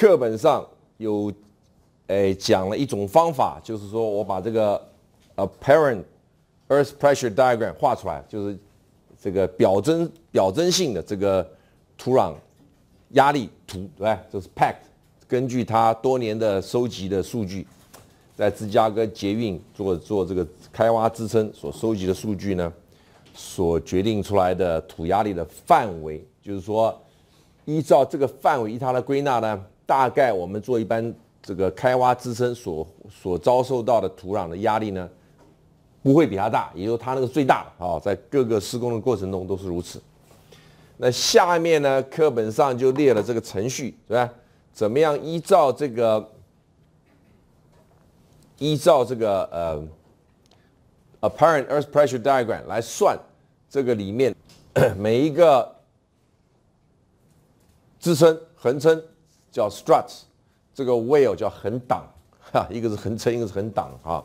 课本上有，哎，讲了一种方法，就是说我把这个 apparent earth pressure diagram 画出来，就是这个表征表征性的这个土壤压力图，对吧？就是 packed，根据他多年的收集的数据，在芝加哥捷运做做这个开挖支撑所收集的数据呢，所决定出来的土压力的范围，就是说，依照这个范围，以它的归纳呢。大概我们做一般这个开挖支撑所所遭受到的土壤的压力呢，不会比它大，也就它那个最大啊，在各个施工的过程中都是如此。那下面呢，课本上就列了这个程序是吧？怎么样依照这个依照这个呃，apparent earth pressure diagram 来算这个里面 每一个支撑横撑。叫 struts，这个 wheel 叫横挡，哈，一个是横撑，一个是横挡，啊，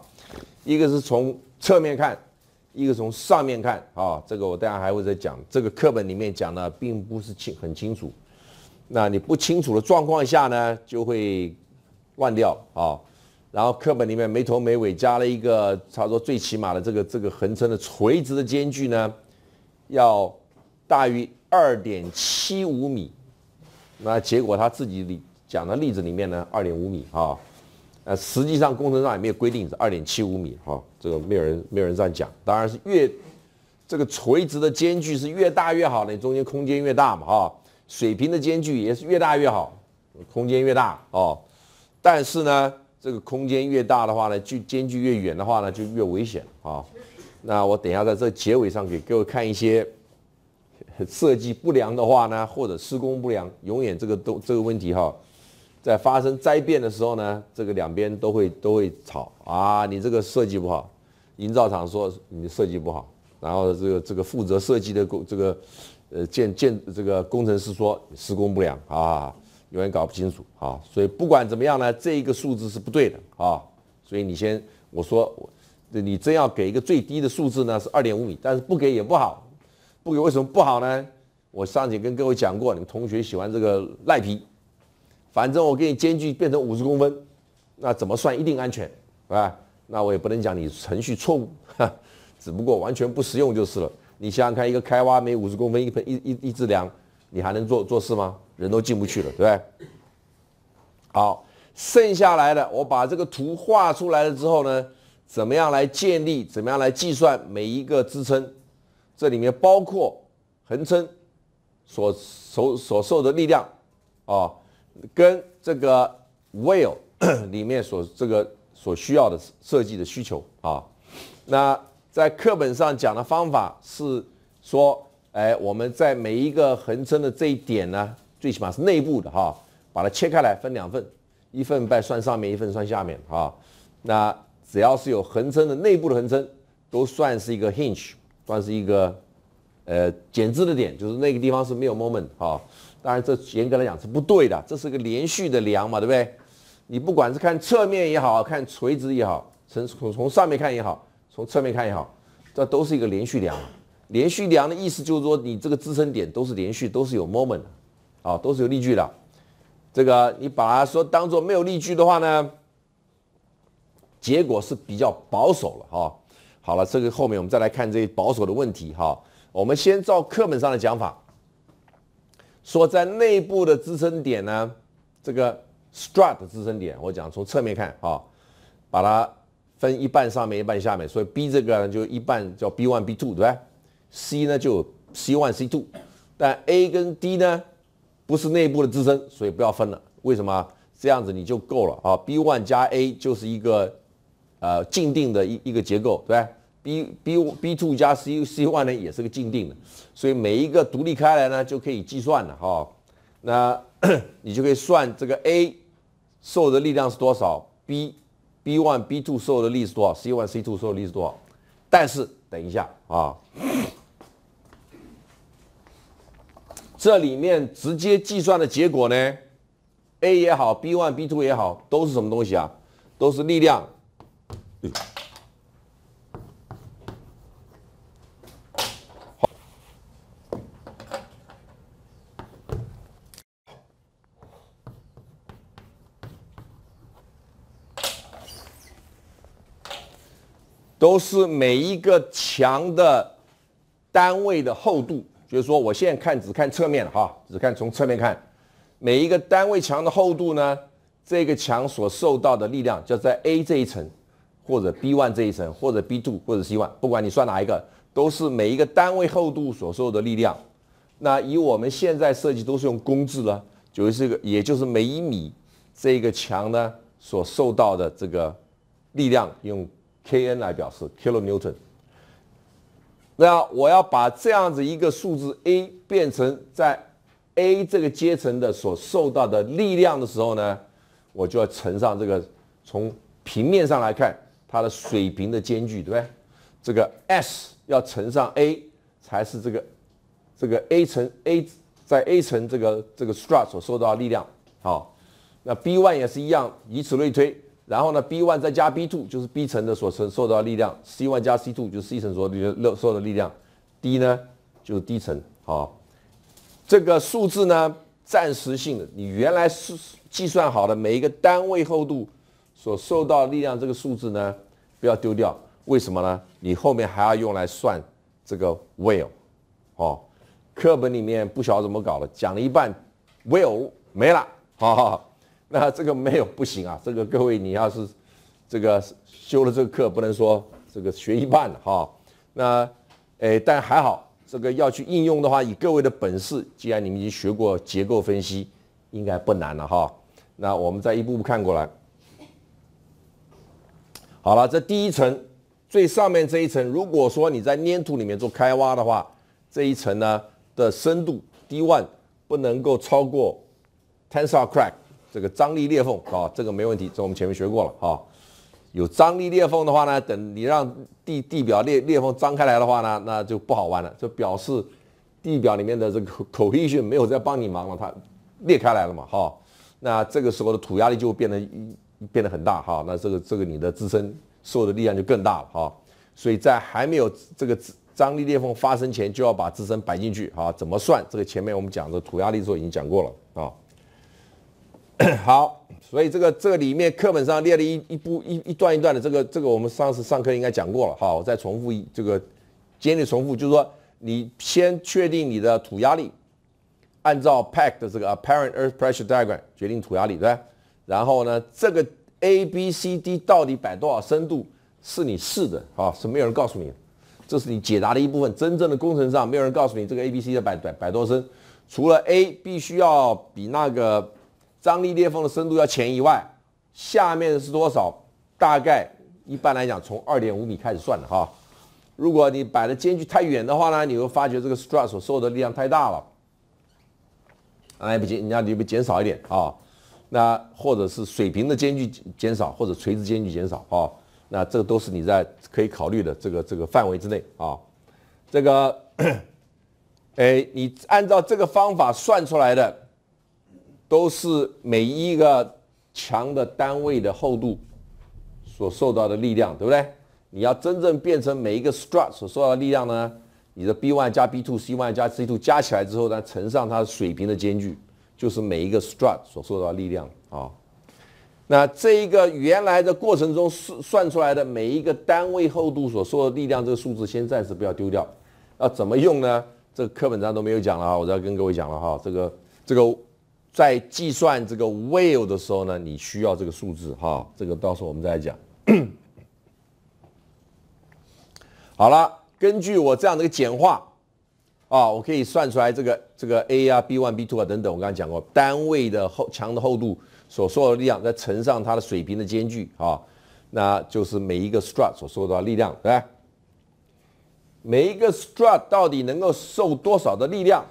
一个是从侧面看，一个从上面看，啊，这个我大家还会再讲，这个课本里面讲的并不是清很清楚，那你不清楚的状况下呢，就会忘掉，啊，然后课本里面没头没尾加了一个，他说最起码的这个这个横撑的垂直的间距呢，要大于二点七五米。那结果他自己里讲的例子里面呢，二点五米啊，呃，实际上工程上也没有规定是二点七五米啊，这个没有人没有人这样讲，当然是越这个垂直的间距是越大越好，你中间空间越大嘛啊，水平的间距也是越大越好，空间越大哦，但是呢，这个空间越大的话呢，距间距越远的话呢，就越危险啊，那我等一下在这结尾上给各位看一些。设计不良的话呢，或者施工不良，永远这个都这个问题哈，在发生灾变的时候呢，这个两边都会都会吵啊。你这个设计不好，营造厂说你设计不好，然后这个这个负责设计的工这个呃建建这个工程师说施工不良啊，永远搞不清楚啊。所以不管怎么样呢，这一个数字是不对的啊。所以你先我说我，你真要给一个最低的数字呢是二点五米，但是不给也不好。不给为什么不好呢？我上节跟各位讲过，你们同学喜欢这个赖皮，反正我给你间距变成五十公分，那怎么算一定安全，啊？那我也不能讲你程序错误，只不过完全不实用就是了。你想想看，一个开挖每五十公分一盆一一一只梁，你还能做做事吗？人都进不去了，对不对？好，剩下来的我把这个图画出来了之后呢，怎么样来建立？怎么样来计算每一个支撑？这里面包括恒称所受所受的力量啊，跟这个 will 里面所这个所需要的设计的需求啊。那在课本上讲的方法是说，哎，我们在每一个恒称的这一点呢，最起码是内部的哈，把它切开来分两份，一份算上面，一份算下面啊。那只要是有恒称的内部的恒称，都算是一个 hinge。算是一个，呃，减脂的点，就是那个地方是没有 moment 哈。当然，这严格来讲是不对的，这是个连续的量嘛，对不对？你不管是看侧面也好看，垂直也好，从从从上面看也好，从侧面看也好，这都是一个连续量。连续量的意思就是说，你这个支撑点都是连续，都是有 moment 的，啊，都是有力矩的。这个你把它说当做没有力矩的话呢，结果是比较保守了哈。好了，这个后面我们再来看这保守的问题哈。我们先照课本上的讲法，说在内部的支撑点呢，这个 strut 的支撑点，我讲从侧面看啊，把它分一半上面一半下面，所以 B 这个呢就一半叫 B one、B two 对吧？C 呢就 C one、C two，但 A 跟 D 呢不是内部的支撑，所以不要分了。为什么这样子你就够了啊？B one 加 A 就是一个。呃，静定的一一个结构，对吧？B B B two 加 C C one 呢，也是个静定的，所以每一个独立开来呢，就可以计算了哈。那 你就可以算这个 A 受的力量是多少，B B one B two 受的力是多少，C one C two 受的力是多少。但是等一下啊，这里面直接计算的结果呢，A 也好，B one B two 也好，都是什么东西啊？都是力量。嗯，好，都是每一个墙的单位的厚度，就是说，我现在看只看侧面哈，只看从侧面看，每一个单位墙的厚度呢，这个墙所受到的力量就在 A 这一层。或者 B one 这一层，或者 B two，或者 C one，不管你算哪一个，都是每一个单位厚度所受的力量。那以我们现在设计都是用公制的，就是个，也就是每一米这个墙呢所受到的这个力量，用 kN 来表示 （kilo Newton）。那我要把这样子一个数字 a 变成在 a 这个阶层的所受到的力量的时候呢，我就要乘上这个从平面上来看。它的水平的间距对不对？这个 s 要乘上 a 才是这个这个 a 层 a 在 a 层这个这个 strut 所受到力量。好，那 b one 也是一样，以此类推。然后呢，b one 再加 b two 就是 b 层的所承受到力量。c one 加 c two 就是 c 层所受受受的力量。d 呢就是 d 层。好，这个数字呢，暂时性的，你原来是计算好的每一个单位厚度所受到力量这个数字呢。不要丢掉，为什么呢？你后面还要用来算这个 will 哦。课本里面不晓得怎么搞了，讲了一半，will 没了。好好好，那这个没有不行啊。这个各位，你要是这个修了这个课，不能说这个学一半哈。那哎，但还好，这个要去应用的话，以各位的本事，既然你们已经学过结构分析，应该不难了哈。那我们再一步步看过来。好了，这第一层最上面这一层，如果说你在粘土里面做开挖的话，这一层呢的深度 D one 不能够超过 tensile crack 这个张力裂缝啊，这个没问题，这我们前面学过了啊。有张力裂缝的话呢，等你让地地表裂裂缝张开来的话呢，那就不好玩了，就表示地表里面的这个 cohesion 没有在帮你忙了，它裂开来了嘛哈。那这个时候的土压力就变得。变得很大哈，那这个这个你的支撑受的力量就更大了哈，所以在还没有这个张力裂缝发生前，就要把支撑摆进去啊。怎么算？这个前面我们讲的土压力的时候已经讲过了啊。好，所以这个这个里面课本上列了一一步一一段一段的这个这个我们上次上课应该讲过了哈，我再重复一这个简略重复，就是说你先确定你的土压力，按照 pack 的这个 apparent earth pressure Diagram 决定土压力对。然后呢，这个 A B C D 到底摆多少深度，是你试的啊，是没有人告诉你的。这是你解答的一部分。真正的工程上，没有人告诉你这个 A B C 的摆摆摆多深。除了 A 必须要比那个张力裂缝的深度要浅以外，下面是多少？大概一般来讲，从二点五米开始算的哈。如果你摆的间距太远的话呢，你会发觉这个 strut 所受的力量太大了，那也不行，你要你不减少一点啊。那或者是水平的间距减少，或者垂直间距减少啊，那这都是你在可以考虑的这个这个范围之内啊。这个，哎，你按照这个方法算出来的，都是每一个墙的单位的厚度所受到的力量，对不对？你要真正变成每一个 strut 所受到的力量呢，你的 b one 加 b two c one 加 c two 加起来之后呢，乘上它水平的间距。就是每一个 strut 所受到的力量啊，那这一个原来的过程中算算出来的每一个单位厚度所受的力量，这个数字先暂时不要丢掉，那怎么用呢？这课本上都没有讲了啊，我再跟各位讲了哈，这个这个在计算这个 w i l l 的时候呢，你需要这个数字哈，这个到时候我们再讲。好了，根据我这样的一个简化。啊，我可以算出来这个这个 A 呀、B one、B two 啊等等，我刚刚讲过，单位的厚墙的厚度所受的力量，再乘上它的水平的间距啊，那就是每一个 strut 所受到的力量，对每一个 strut 到底能够受多少的力量？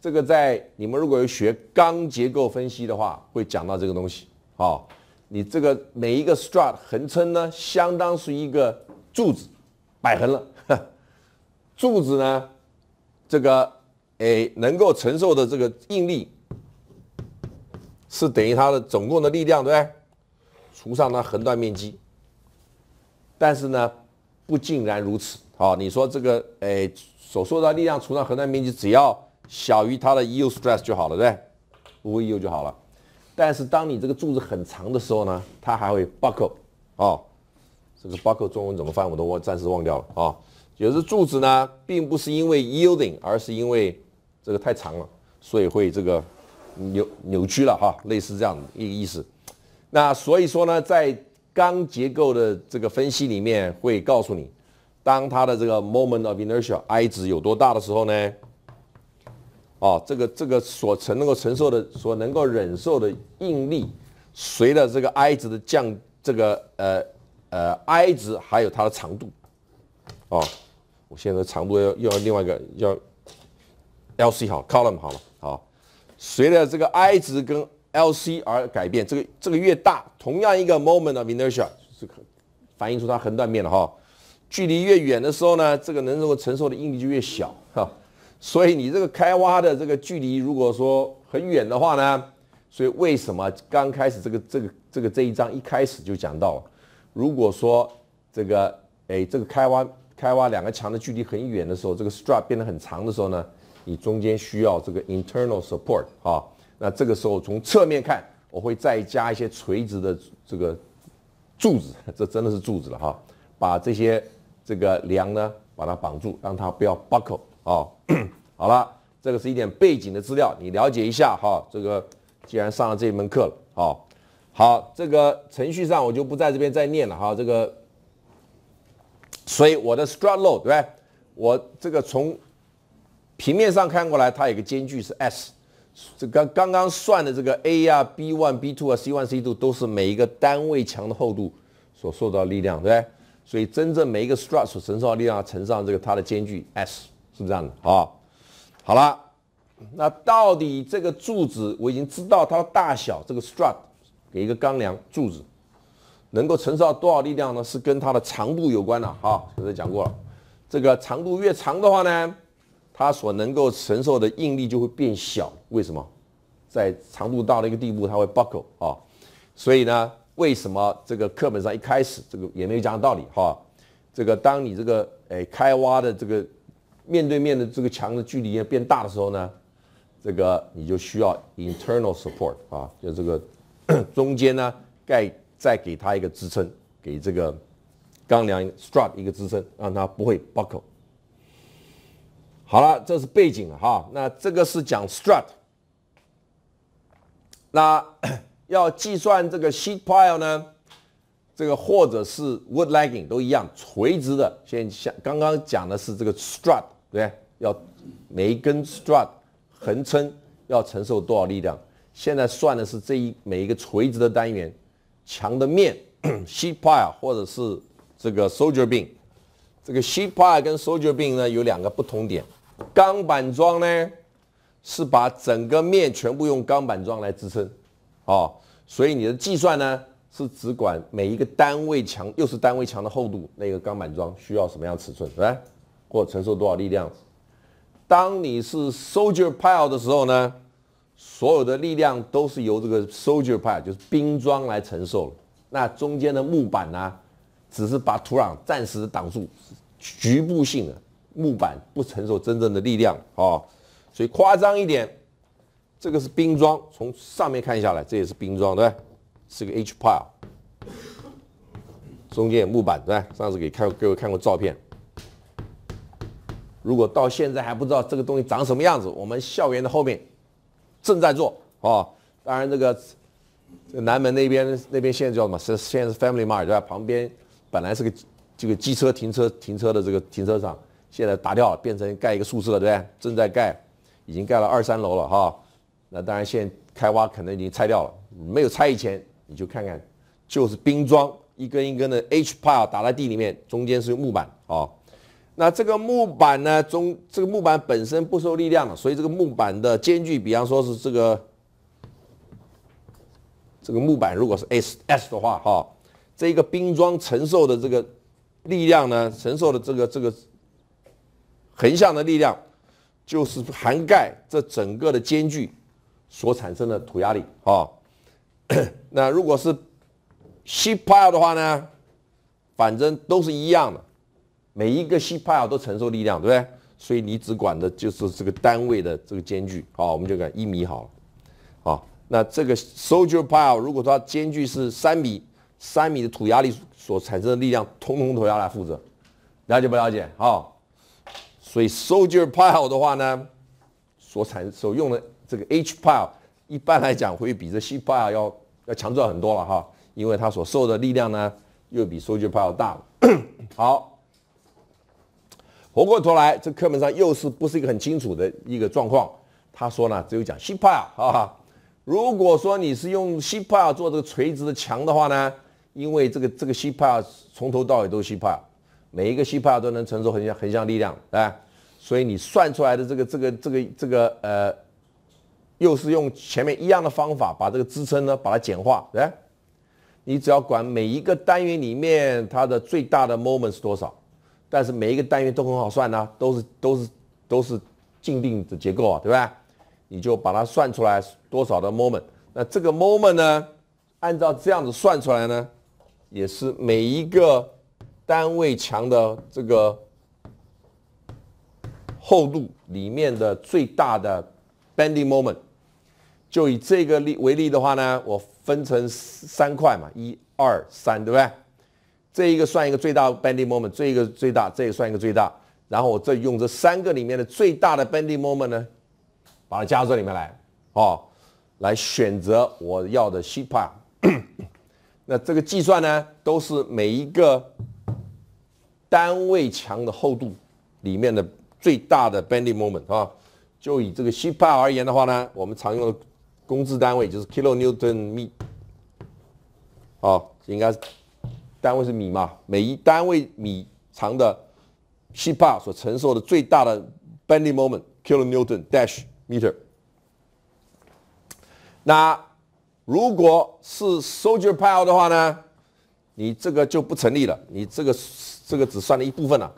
这个在你们如果有学钢结构分析的话，会讲到这个东西。哦。你这个每一个 strut 横撑呢，相当是一个柱子，摆横了。柱子呢，这个哎能够承受的这个应力是等于它的总共的力量对不对？除上它横断面积。但是呢，不尽然如此啊！你说这个哎所受的力量除上横断面积，只要小于它的 yield stress 就好了对不对？无 yield 就好了。但是当你这个柱子很长的时候呢，它还会 buckle 啊，这个 buckle 中文怎么翻我都我暂时忘掉了啊。就是柱子呢，并不是因为 yielding，而是因为这个太长了，所以会这个扭扭曲了哈，类似这样的一个意思。那所以说呢，在钢结构的这个分析里面，会告诉你，当它的这个 moment of inertia i 值有多大的时候呢？哦，这个这个所承能够承受的、所能够忍受的应力，随着这个 i 值的降，这个呃呃 i 值还有它的长度，哦。我现在长度要要另外一个要，LC 好 column 好了好，随着这个 I 值跟 LC 而改变，这个这个越大，同样一个 moment of inertia 是可反映出它横断面的哈，距离越远的时候呢，这个能够承受的应力就越小哈，所以你这个开挖的这个距离如果说很远的话呢，所以为什么刚开始这个这个这个这一章一开始就讲到了，如果说这个哎这个开挖开挖两个墙的距离很远的时候，这个 strut 变得很长的时候呢，你中间需要这个 internal support 哈。那这个时候从侧面看，我会再加一些垂直的这个柱子，这真的是柱子了哈。把这些这个梁呢，把它绑住，让它不要 buckle 哈。好了，这个是一点背景的资料，你了解一下哈。这个既然上了这门课了，好好，这个程序上我就不在这边再念了哈。这个。所以我的 strut load 对我这个从平面上看过来，它有个间距是 s，这刚刚刚算的这个 a 啊 b one b two 啊 c one c two 都是每一个单位墙的厚度所受到力量对对？所以真正每一个 strut 承受力量乘上这个它的间距 s 是这样的啊，好了，那到底这个柱子我已经知道它的大小，这个 strut 给一个钢梁柱子。能够承受多少力量呢？是跟它的长度有关的啊。刚才讲过了，这个长度越长的话呢，它所能够承受的应力就会变小。为什么？在长度到了一个地步，它会 buckle 啊。所以呢，为什么这个课本上一开始这个也没有讲道理哈？这个当你这个诶开挖的这个面对面的这个墙的距离变大的时候呢，这个你就需要 internal support 啊，就这个 中间呢盖。再给它一个支撑，给这个钢梁 strut 一个支撑，让它不会 buckle。好了，这是背景哈。那这个是讲 strut。那 要计算这个 sheet pile 呢？这个或者是 wood lagging 都一样，垂直的。现在像刚刚讲的是这个 strut，对？要每一根 strut 横撑要承受多少力量？现在算的是这一每一个垂直的单元。墙的面，sheep pile 或者是这个 soldier b bean。这个 sheep pile 跟 soldier b bean 呢有两个不同点。钢板桩呢是把整个面全部用钢板桩来支撑，哦，所以你的计算呢是只管每一个单位墙，又是单位墙的厚度，那个钢板桩需要什么样尺寸是吧？或承受多少力量？当你是 soldier pile 的时候呢？所有的力量都是由这个 soldier pile，就是兵桩来承受了。那中间的木板呢，只是把土壤暂时挡住，局部性的木板不承受真正的力量啊。所以夸张一点，这个是冰桩，从上面看下来，这也是冰桩，对是个 H pile，中间有木板对上次给看各位看过照片。如果到现在还不知道这个东西长什么样子，我们校园的后面。正在做啊，当然这个，这南门那边那边现在叫什么？现现在是 Family m a r t 对吧？旁边本来是个这个机车停车停车的这个停车场，现在打掉，变成盖一个宿舍对对？正在盖，已经盖了二三楼了哈。那当然，现开挖可能已经拆掉了，没有拆以前你就看看，就是冰桩，一根一根的 H pile 打在地里面，中间是用木板啊。那这个木板呢？中这个木板本身不受力量，所以这个木板的间距，比方说是这个这个木板，如果是 S S 的话，哈，这一个冰桩承受的这个力量呢，承受的这个这个横向的力量，就是涵盖这整个的间距所产生的土压力啊。那如果是 s h i p pile 的话呢，反正都是一样的。每一个 she pile 都承受力量，对不对？所以你只管的就是这个单位的这个间距，好，我们就讲一米好了，好，那这个 s o l d i e r pile 如果它间距是三米，三米的土压力所产生的力量，通通都要来负责，了解不了解？好，所以 s o l d i e r pile 的话呢，所产所用的这个 h pile 一般来讲会比这 s h pile 要要强壮很多了哈，因为它所受的力量呢又比 s o l d i e r pile 大了，好。回过头来，这课本上又是不是一个很清楚的一个状况？他说呢，只有讲 s h e p i e 啊。如果说你是用 s h p i e 做这个垂直的墙的话呢，因为这个这个 s h p i e 从头到尾都是 s h p i e 每一个 s h p i e 都能承受横向横向力量，哎，所以你算出来的这个这个这个这个呃，又是用前面一样的方法把这个支撑呢把它简化，哎，你只要管每一个单元里面它的最大的 moment 是多少。但是每一个单元都很好算呐，都是都是都是静定的结构啊，对吧？你就把它算出来多少的 moment，那这个 moment 呢，按照这样子算出来呢，也是每一个单位墙的这个厚度里面的最大的 bending moment。就以这个例为例的话呢，我分成三块嘛，一二三，对不对？这一个算一个最大 bending moment，这一个最大，这也算一个最大。然后我再用这三个里面的最大的 bending moment 呢，把它加这里面来，哦，来选择我要的 shear。那这个计算呢，都是每一个单位墙的厚度里面的最大的 bending moment 啊。就以这个 shear 而言的话呢，我们常用的公制单位就是 kilo newton m e 哦，应该。是。单位是米嘛？每一单位米长的 s h e a 所承受的最大的 bending moment kilonewton dash meter。那如果是 soldier pile 的话呢，你这个就不成立了，你这个这个只算了一部分了。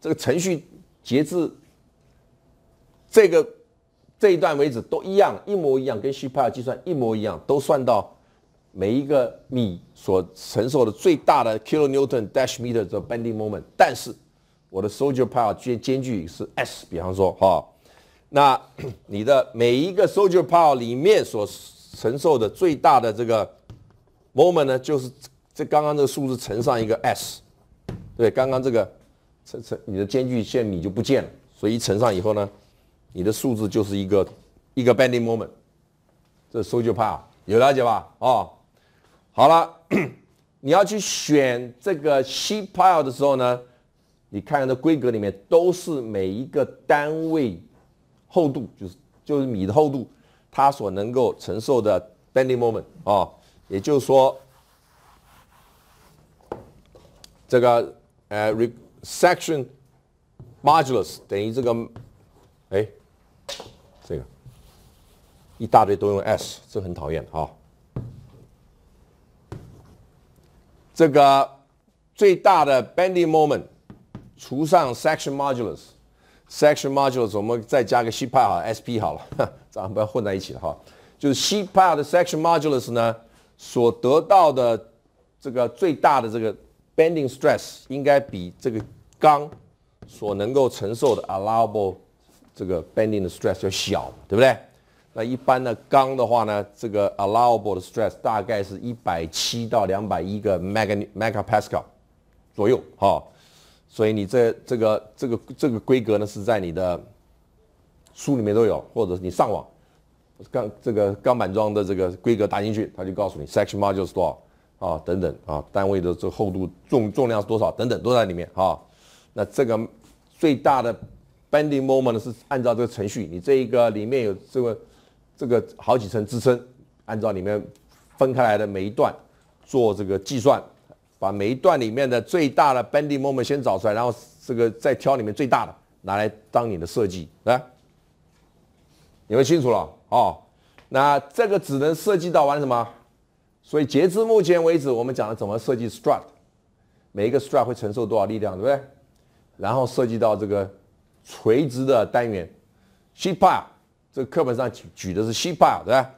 这个程序截至这个这一段为止都一样，一模一样，跟 shear 计算一模一样，都算到。每一个米所承受的最大的 kilonewton dash meter 的 bending moment，但是我的 soldier pile 间间距是 s，比方说哈，那 你的每一个 soldier pile 里面所承受的最大的这个 moment 呢，就是这刚刚这个数字乘上一个 s，对，刚刚这个乘乘你的间距线米就不见了，所以乘上以后呢，你的数字就是一个一个 bending moment，这 soldier pile 有了解吧？啊。好了，你要去选这个 sheep pile 的时候呢，你看看这规格里面都是每一个单位厚度，就是就是米的厚度，它所能够承受的 bending moment 啊，也就是说这个呃 section modulus 等于这个哎这个一大堆都用 s，这很讨厌啊。这个最大的 bending moment 除上 section modulus，section modulus 我们再加个 s h e pile 好，SP 好了，咱们不要混在一起了哈。就是 s h e pile 的 section modulus 呢，所得到的这个最大的这个 bending stress 应该比这个钢所能够承受的 allowable 这个 bending 的 stress 要小，对不对？那一般的钢的话呢，这个 allowable 的 stress 大概是一百七到两百一个 mega mega pascal 左右哈，所以你这这个这个这个规格呢是在你的书里面都有，或者你上网钢这个钢板桩的这个规格打进去，他就告诉你 section m o d u l e s 多少啊等等啊，单位的这厚度重重量是多少等等都在里面哈。那这个最大的 bending moment 是按照这个程序，你这一个里面有这个。这个好几层支撑，按照里面分开来的每一段做这个计算，把每一段里面的最大的 bending moment 先找出来，然后这个再挑里面最大的拿来当你的设计，对你们清楚了哦？那这个只能设计到完什么？所以截至目前为止，我们讲了怎么设计 strut，每一个 strut 会承受多少力量，对不对？然后设计到这个垂直的单元 s h e a p 这课本上举举的是 s h e a pile 对吧？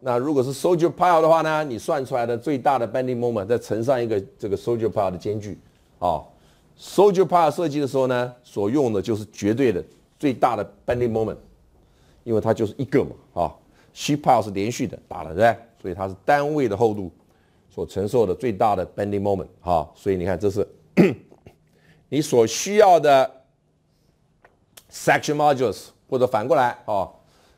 那如果是 s o i r pile 的话呢，你算出来的最大的 bending moment 再乘上一个这个 s o i r pile 的间距啊。s o i r pile 设计的时候呢，所用的就是绝对的最大的 bending moment，因为它就是一个嘛啊。s h e a pile 是连续的大了，对，所以它是单位的厚度所承受的最大的 bending moment 啊。所以你看这是 你所需要的 section m o d u l e s 或者反过来啊。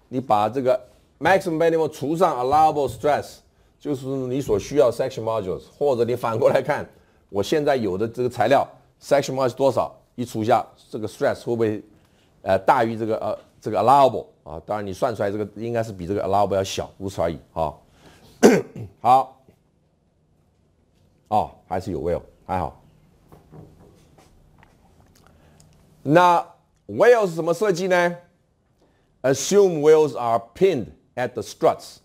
你把这个 maximum n i m u m 除上 allowable stress，就是你所需要 section modules，或者你反过来看，我现在有的这个材料 section modules 多少，一除一下，这个 stress 会不会，呃，大于这个呃这个 allowable 啊？当然你算出来这个应该是比这个 allowable 要小，如此而已啊。好，哦，还是有 will，还好。那 will 是怎么设计呢？Assume wheels are pinned at the struts，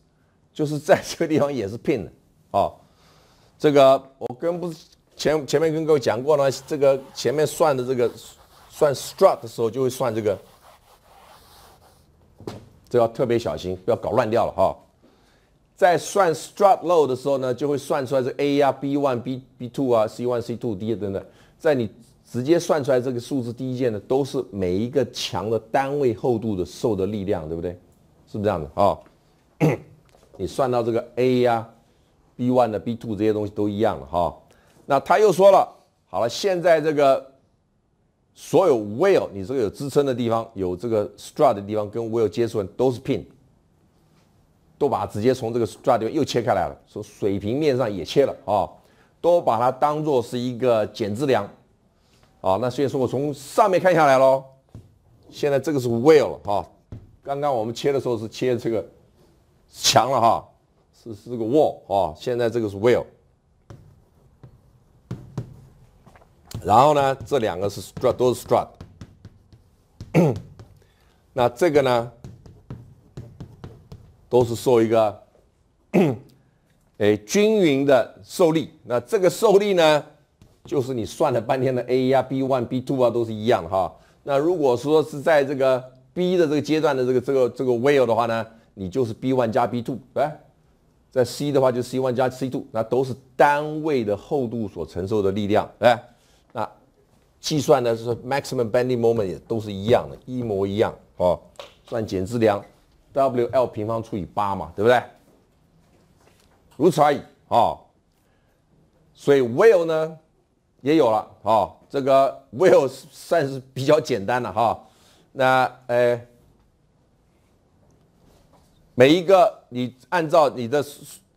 就是在这个地方也是 pin n e d 啊。这个我跟不是前前面跟各位讲过了，这个前面算的这个算 strut 的时候就会算这个，这要特别小心，不要搞乱掉了哈。在算 strut load 的时候呢，就会算出来是 A 呀、B one、B B two 啊、C one、C two、D 等等，在你。直接算出来这个数字，第一件呢都是每一个墙的单位厚度的受的力量，对不对？是不是这样的啊？你算到这个 a 呀、b one 的、b two 这些东西都一样了哈。那他又说了，好了，现在这个所有 w i e l 你这个有支撑的地方、有这个 s t r a t 的地方跟 w i l l 接触都是 pin，都把它直接从这个 s t r a t 地方又切开来了，说水平面上也切了啊，都把它当做是一个减质梁。啊，那所以说我从上面看下来喽。现在这个是 w i l l 啊，刚刚我们切的时候是切这个墙了哈，是是这个 wall 啊。现在这个是 w i l l 然后呢，这两个是 str u 都是 strut。那这个呢，都是受一个哎，均匀的受力。那这个受力呢？就是你算了半天的 A 呀、啊、B one、B two 啊，都是一样的哈。那如果说是在这个 B 的这个阶段的这个这个这个 Will 的话呢，你就是 B one 加 B two，哎，在 C 的话就 C one 加 C two，那都是单位的厚度所承受的力量，对。那计算的是 maximum bending moment 也都是一样的，一模一样哦。算减质量 w L 平方除以八嘛，对不对？如此而已啊。所以 Will 呢？也有了，好，这个 W i l l 算是比较简单的哈，那哎，每一个你按照你的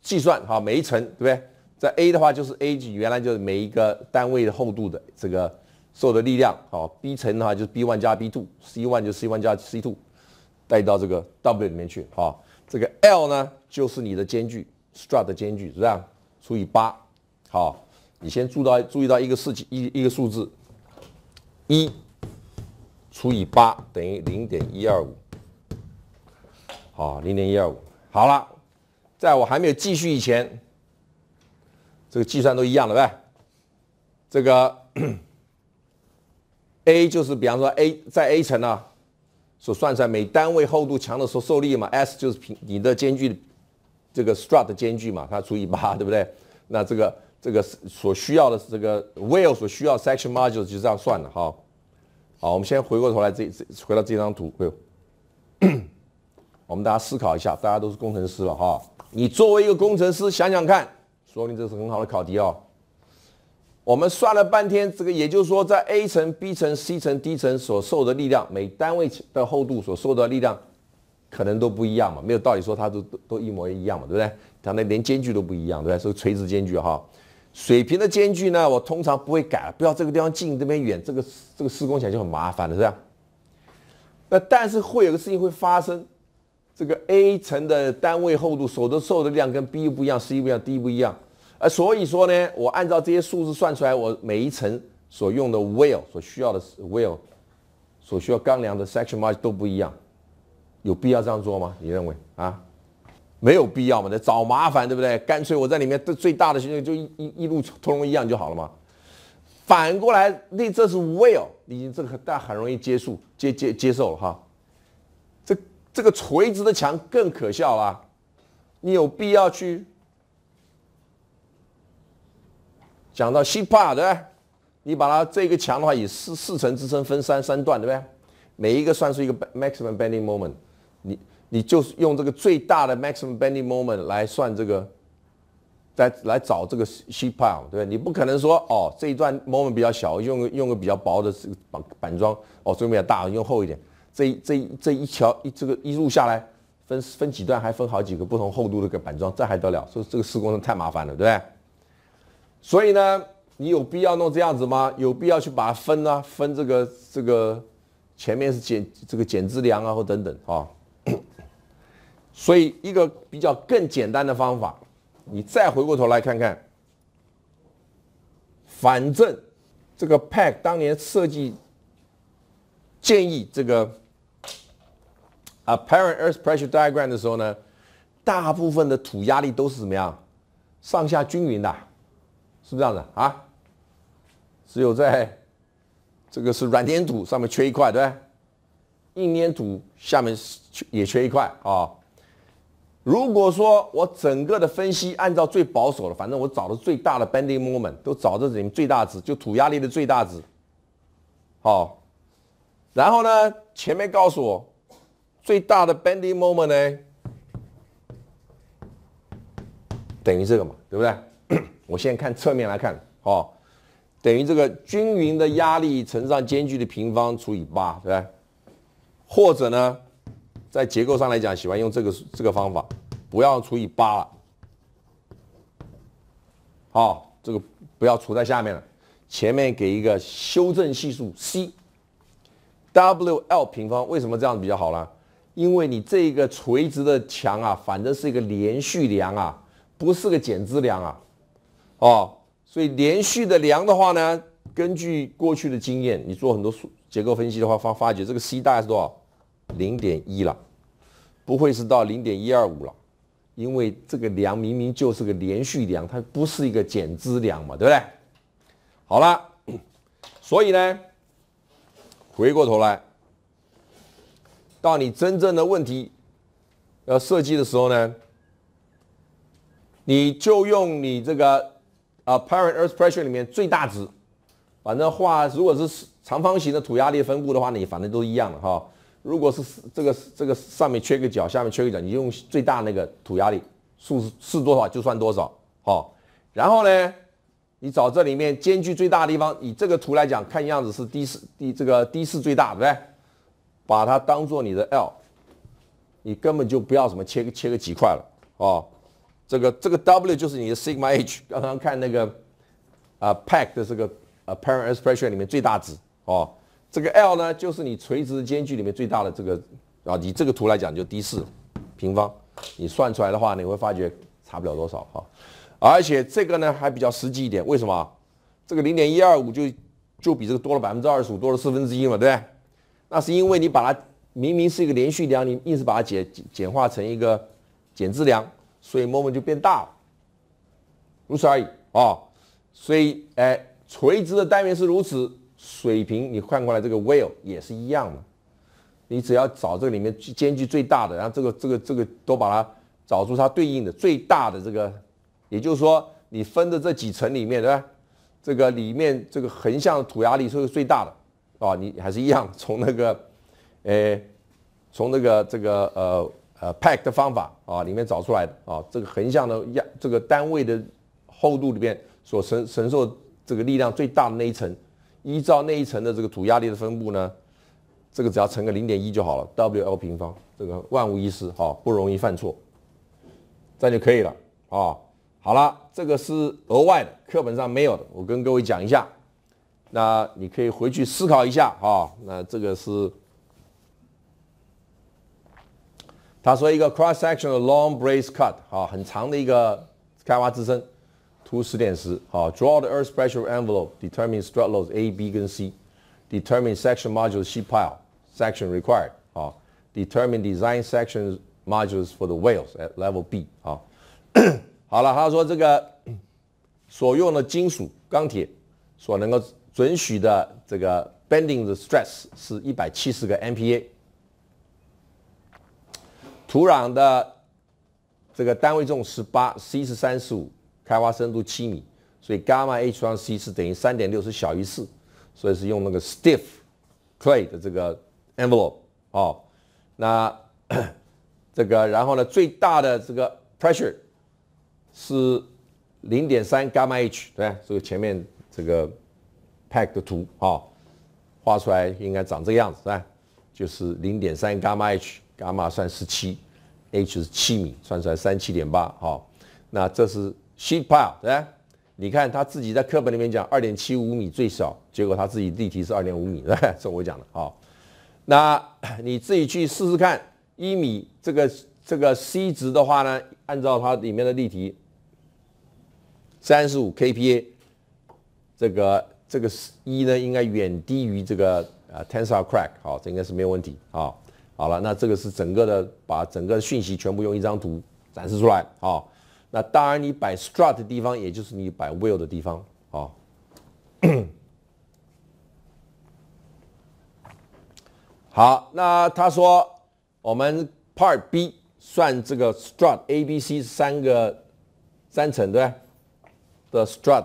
计算哈，每一层对不对？在 A 的话就是 A 级，原来就是每一个单位的厚度的这个受的力量，好，B 层的话就是 B one 加 B two，C one 就 C one 加 C two，带到这个 W 里面去，好，这个 L 呢就是你的间距，strut 的间距是样除以八，好。你先注到，注意到一个事情，一一个数字，一除以八等于零点一二五，好，零点一二五，好了，在我还没有继续以前，这个计算都一样的呗。这个 A 就是比方说 A 在 A 层呢，所算出来每单位厚度墙的时候受力嘛，S 就是平你的间距，这个 strut 间距嘛，它除以八，对不对？那这个。这个所需要的，这个 wheel 所需要 section module 就这样算了哈。好，我们先回过头来，这这回到这张图。我们大家思考一下，大家都是工程师了哈。你作为一个工程师，想想看，说明这是很好的考题哦。我们算了半天，这个也就是说，在 A 层、B 层、C 层、D 层所受的力量，每单位的厚度所受的力量，可能都不一样嘛。没有道理说它都都都一模一样嘛，对不对？它那连间距都不一样，对不对？所以垂直间距哈。水平的间距呢，我通常不会改，不要这个地方近，这边远，这个这个施工起来就很麻烦了，是吧？那但是会有个事情会发生，这个 A 层的单位厚度手的受的量跟 B 不一样，C 不一样，D 不一样，呃，所以说呢，我按照这些数字算出来，我每一层所用的 w e l l 所需要的 w e l l 所需要钢梁的 section m i r k 都不一样，有必要这样做吗？你认为啊？没有必要嘛，得找麻烦对不对？干脆我在里面最大的行求就一一路通融一样就好了嘛。反过来，那这是 will，已经这个大家很容易接受接接接受哈。这这个垂直的墙更可笑了，你有必要去讲到 s h 对 p a 对？你把它这个墙的话以四四层支撑分三三段对不对？每一个算是一个 maximum bending moment，你。你就是用这个最大的 maximum bending moment 来算这个，来来找这个 s h e e p pile，对不对？你不可能说哦，这一段 moment 比较小，用个用个比较薄的这个板板装，哦，这边比较大，用厚一点。这这这一条一这个一路下来，分分几段，还分好几个不同厚度的个板装，这还得了？说这个施工程太麻烦了，对不对？所以呢，你有必要弄这样子吗？有必要去把它分啊分这个这个前面是减这个减支梁啊或等等啊？所以，一个比较更简单的方法，你再回过头来看看，反正这个 Pack 当年设计建议这个 a Parent Earth Pressure Diagram 的时候呢，大部分的土压力都是怎么样，上下均匀的，是不这样子啊？只有在这个是软粘土上面缺一块，对硬粘土下面也缺一块啊。如果说我整个的分析按照最保守的，反正我找的最大的 bending moment 都找这什最大值，就土压力的最大值，好，然后呢，前面告诉我最大的 bending moment 呢，等于这个嘛，对不对？我现在看侧面来看，哦，等于这个均匀的压力乘上间距的平方除以八，对不对？或者呢？在结构上来讲，喜欢用这个这个方法，不要除以八了，好，这个不要除在下面了，前面给一个修正系数 c，w l 平方，为什么这样比较好呢？因为你这个垂直的墙啊，反正是一个连续梁啊，不是个减支梁啊，哦，所以连续的梁的话呢，根据过去的经验，你做很多数结构分析的话发发觉这个 c 大概是多少？零点一了，不会是到零点一二五了，因为这个梁明明就是个连续梁，它不是一个减支梁嘛，对不对？好了，所以呢，回过头来，到你真正的问题要设计的时候呢，你就用你这个啊，parent earth pressure 里面最大值，反正画如果是长方形的土压力分布的话呢，反正都一样的哈。如果是这个这个上面缺个角，下面缺个角，你就用最大那个土压力数是多少就算多少哦。然后呢，你找这里面间距最大的地方。以这个图来讲，看样子是 D 四 D 这个 D 四最大，对不对？把它当做你的 L，你根本就不要什么切个切个几块了哦。这个这个 W 就是你的 sigma h，刚刚看那个啊 pack 的这个 apparent e x p r e s s i o n 里面最大值哦。这个 L 呢，就是你垂直间距里面最大的这个，啊，以这个图来讲就 D 四平方，你算出来的话，你会发觉差不了多少啊。而且这个呢还比较实际一点，为什么？这个零点一二五就就比这个多了百分之二十五，多了四分之一嘛，对不对？那是因为你把它明明是一个连续量，你硬是把它简简化成一个减支量，所以 moment 就变大了，如此而已啊。所以哎，垂直的单元是如此。水平，你换过来，这个 well 也是一样的。你只要找这里面间距最大的，然后这个、这个、这个都把它找出它对应的最大的这个，也就是说，你分的这几层里面，对吧？这个里面这个横向土压力是最大的啊，你还是一样从那个，诶，从那个这个呃呃 pack 的方法啊里面找出来的啊，这个横向的压，这个单位的厚度里面所承承受这个力量最大的那一层。依照那一层的这个土压力的分布呢，这个只要乘个零点一就好了，Wl 平方，这个万无一失，好不容易犯错，这样就可以了啊。好了，这个是额外的，课本上没有的，我跟各位讲一下，那你可以回去思考一下啊。那这个是，他说一个 cross section 的 long brace cut，啊，很长的一个开挖支撑。图十点十啊，draw the earth pressure envelope，determine strut loads A、B 跟 C，determine section modulus sheet pile section required 啊，determine design section modulus for the walls at level B the bending 的 stress 是一百七十个 MPa。土壤的这个单位重十八，C 是三十五开挖深度七米，所以伽马 H 双 C 是等于三点六，是小于四，所以是用那个 stiff clay 的这个 envelope 哦，那 这个然后呢，最大的这个 pressure 是零点三伽马 H，对所这个前面这个 pack 的图啊，画出来应该长这个样子是吧？就是零点三伽马 H，伽马算十七，H 是七米，算出来三七点八，好，那这是。s h C p i l e 来，你看他自己在课本里面讲二点七五米最少，结果他自己例题是二点五米，来，这我讲的啊。那你自己去试试看，一米这个这个 C 值的话呢，按照它里面的例题，三十五 kpa，这个这个一呢应该远低于这个啊 tensile crack，好，这应该是没有问题啊。好了，那这个是整个的，把整个讯息全部用一张图展示出来啊。那当然，你摆 strut 的地方，也就是你摆 w i l l 的地方，哦。好，那他说，我们 part B 算这个 strut A B C 三个三层，对？的 strut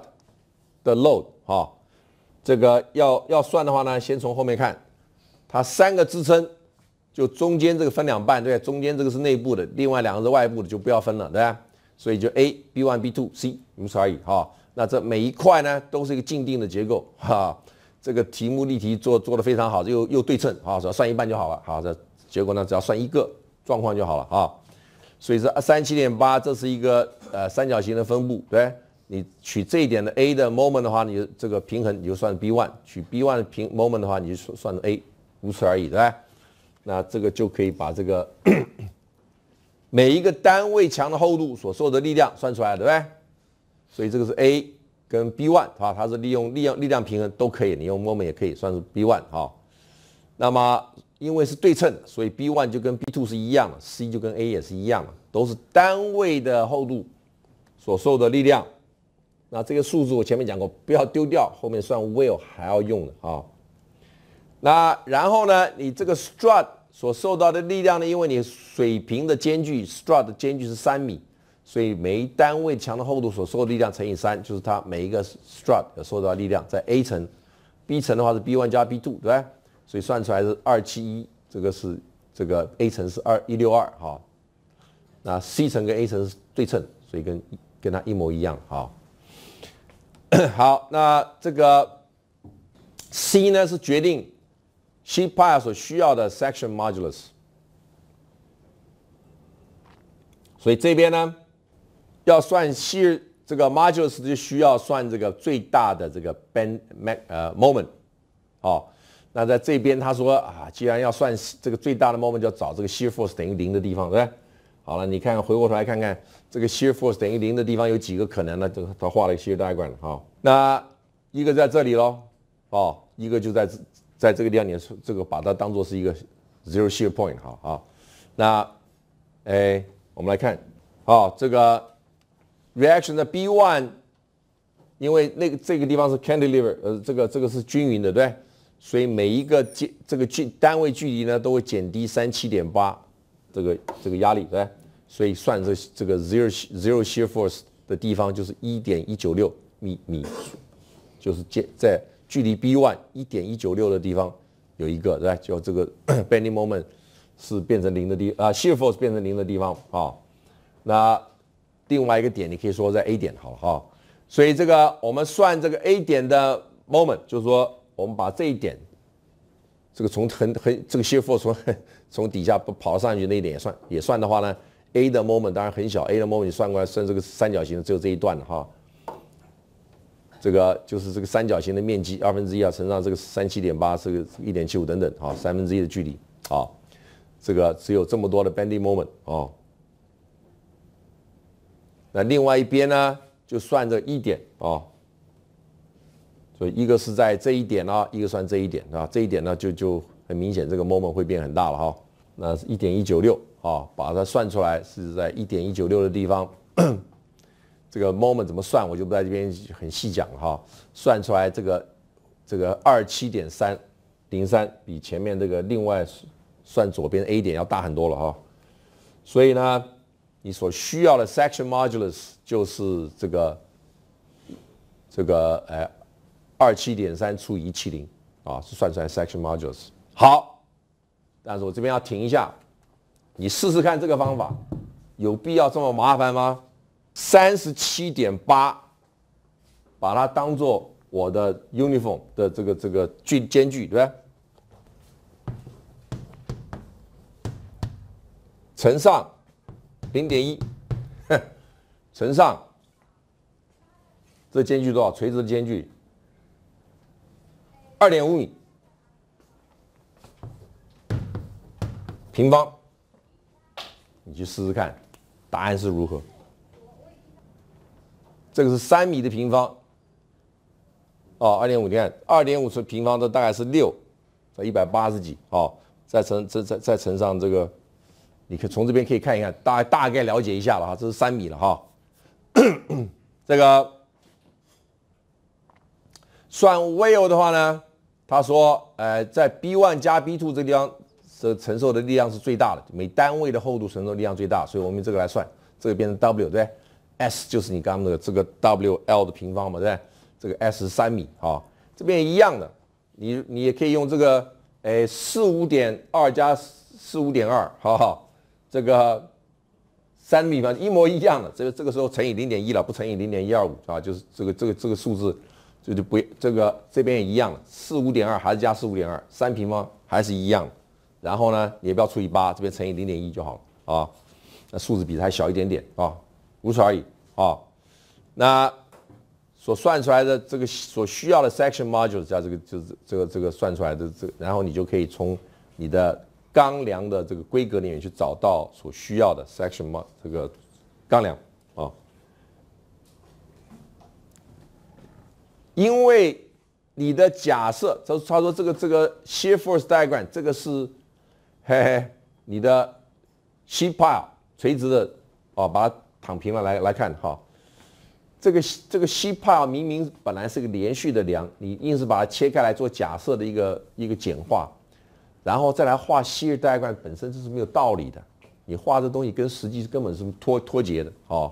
的 load 哦，这个要要算的话呢，先从后面看，它三个支撑，就中间这个分两半，对？中间这个是内部的，另外两个是外部的，就不要分了，对吧？所以就 A、B one、B two、C，如此而已哈。那这每一块呢，都是一个静定的结构哈。这个题目例题做做的非常好，又又对称啊，只要算一半就好了。好，这结果呢，只要算一个状况就好了啊。所以这三七点八，这是一个呃三角形的分布，对？你取这一点的 A 的 moment 的话，你这个平衡，你就算 B one；取 B one 平 moment 的话，你就算 A，如此而已，对？那这个就可以把这个。每一个单位墙的厚度所受的力量算出来，对不对？所以这个是 A 跟 B one 啊，它是利用力量力量平衡都可以，你用 moment 也可以，算是 B one 啊。那么因为是对称的，所以 B one 就跟 B two 是一样的，C 就跟 A 也是一样的，都是单位的厚度所受的力量。那这个数字我前面讲过，不要丢掉，后面算 will 还要用的啊。那然后呢，你这个 strut。所受到的力量呢？因为你水平的间距，strut 的间距是三米，所以每一单位墙的厚度所受的力量乘以三，就是它每一个 strut 受到力量。在 A 层、B 层的话是 b one 加 b two，对吧？所以算出来是二七一，这个是这个 A 层是二一六二哈。那 C 层跟 A 层是对称，所以跟跟它一模一样哈。好，那这个 C 呢是决定。s h e e p pile 所需要的 section modulus，所以这边呢，要算 s h e e r 这个 modulus 就需要算这个最大的这个 band 呃 moment 哦。那在这边他说啊，既然要算这个最大的 moment，就要找这个 shear force 等于零的地方，对不对？好了，你看回过头来看看这个 shear force 等于零的地方有几个可能呢？这个他画了一个 shear diagram 哈，那一个在这里喽，哦，一个就在。在这个地方，你这个把它当做是一个 zero shear point 好啊，那哎，我们来看，哦，这个 reaction 的 B one，因为那个这个地方是 c a n d e lever，呃，这个这个是均匀的，对，所以每一个这这个距单位距离呢，都会减低三七点八这个这个压力，对，所以算这这个 zero zero shear force 的地方就是一点一九六米米，就是减在。距离 B1 一点一九六的地方有一个，来就这个 bending moment 是变成零的地啊 shear force 变成零的地方啊。那另外一个点，你可以说在 A 点好了哈。所以这个我们算这个 A 点的 moment，就是说我们把这一点，这个从很很这个 shear force 从 从底下不跑上去那一点也算也算的话呢，A 的 moment 当然很小，A 的 moment 你算过来算这个三角形只有这一段了哈。这个就是这个三角形的面积二分之一啊，乘上这个三七点八，这个一点七五等等啊，三分之一的距离啊，这个只有这么多的 bending moment 啊。那另外一边呢，就算这一点啊，所以一个是在这一点啊，一个算这一点啊，这一点呢就就很明显，这个 moment 会变很大了哈。那一点一九六啊，把它算出来是在一点一九六的地方。这个 moment 怎么算，我就不在这边很细讲了哈。算出来这个这个二七点三零三比前面这个另外算左边 A 点要大很多了哈。所以呢，你所需要的 section modulus 就是这个这个哎二七点三除以七零啊，是算出来 section modulus 好。但是我这边要停一下，你试试看这个方法有必要这么麻烦吗？三十七点八，把它当做我的 uniform 的这个这个距间距，对吧？乘上零点一，乘上这间距多少？垂直的间距二点五米，平方，你去试试看，答案是如何？这个是三米的平方，哦，二点五你看，二点五乘平方，的大概是六，呃，一百八十几，哦，再乘再再再乘上这个，你可从这边可以看一看，大大概了解一下了哈，这是三米了哈。这个算 W i l l 的话呢，他说，呃，在 B one 加 B two 这地方是承受的力量是最大的，每单位的厚度承受力量最大，所以我们用这个来算，这个变成 W，对。S 就是你刚刚那个这个 WL 的平方嘛，对不对？这个 S 是三米啊，这边一样的，你你也可以用这个哎四五点二加四五点二，好好？这个三米方一模一样的，这个这个时候乘以零点一了，不乘以零点一二五啊，就是这个这个这个数字就就不这个这边也一样的，四五点二还是加四五点二，三平方还是一样的，然后呢也不要除以八，这边乘以零点一就好了啊，那数字比它还小一点点啊。无耻而已啊！那所算出来的这个所需要的 section module 加这个就是这个这个算出来的这，然后你就可以从你的钢梁的这个规格里面去找到所需要的 section m 模这个钢梁啊。因为你的假设，他他说这个这个 shear force diagram 这个是，嘿嘿，你的 s h e e t pile 垂直的啊，把它。躺平了来来看哈，这个这个西帕明明本来是个连续的梁，你硬是把它切开来做假设的一个一个简化，然后再来画希尔带管，本身就是没有道理的。你画这东西跟实际根本是脱脱节的哦。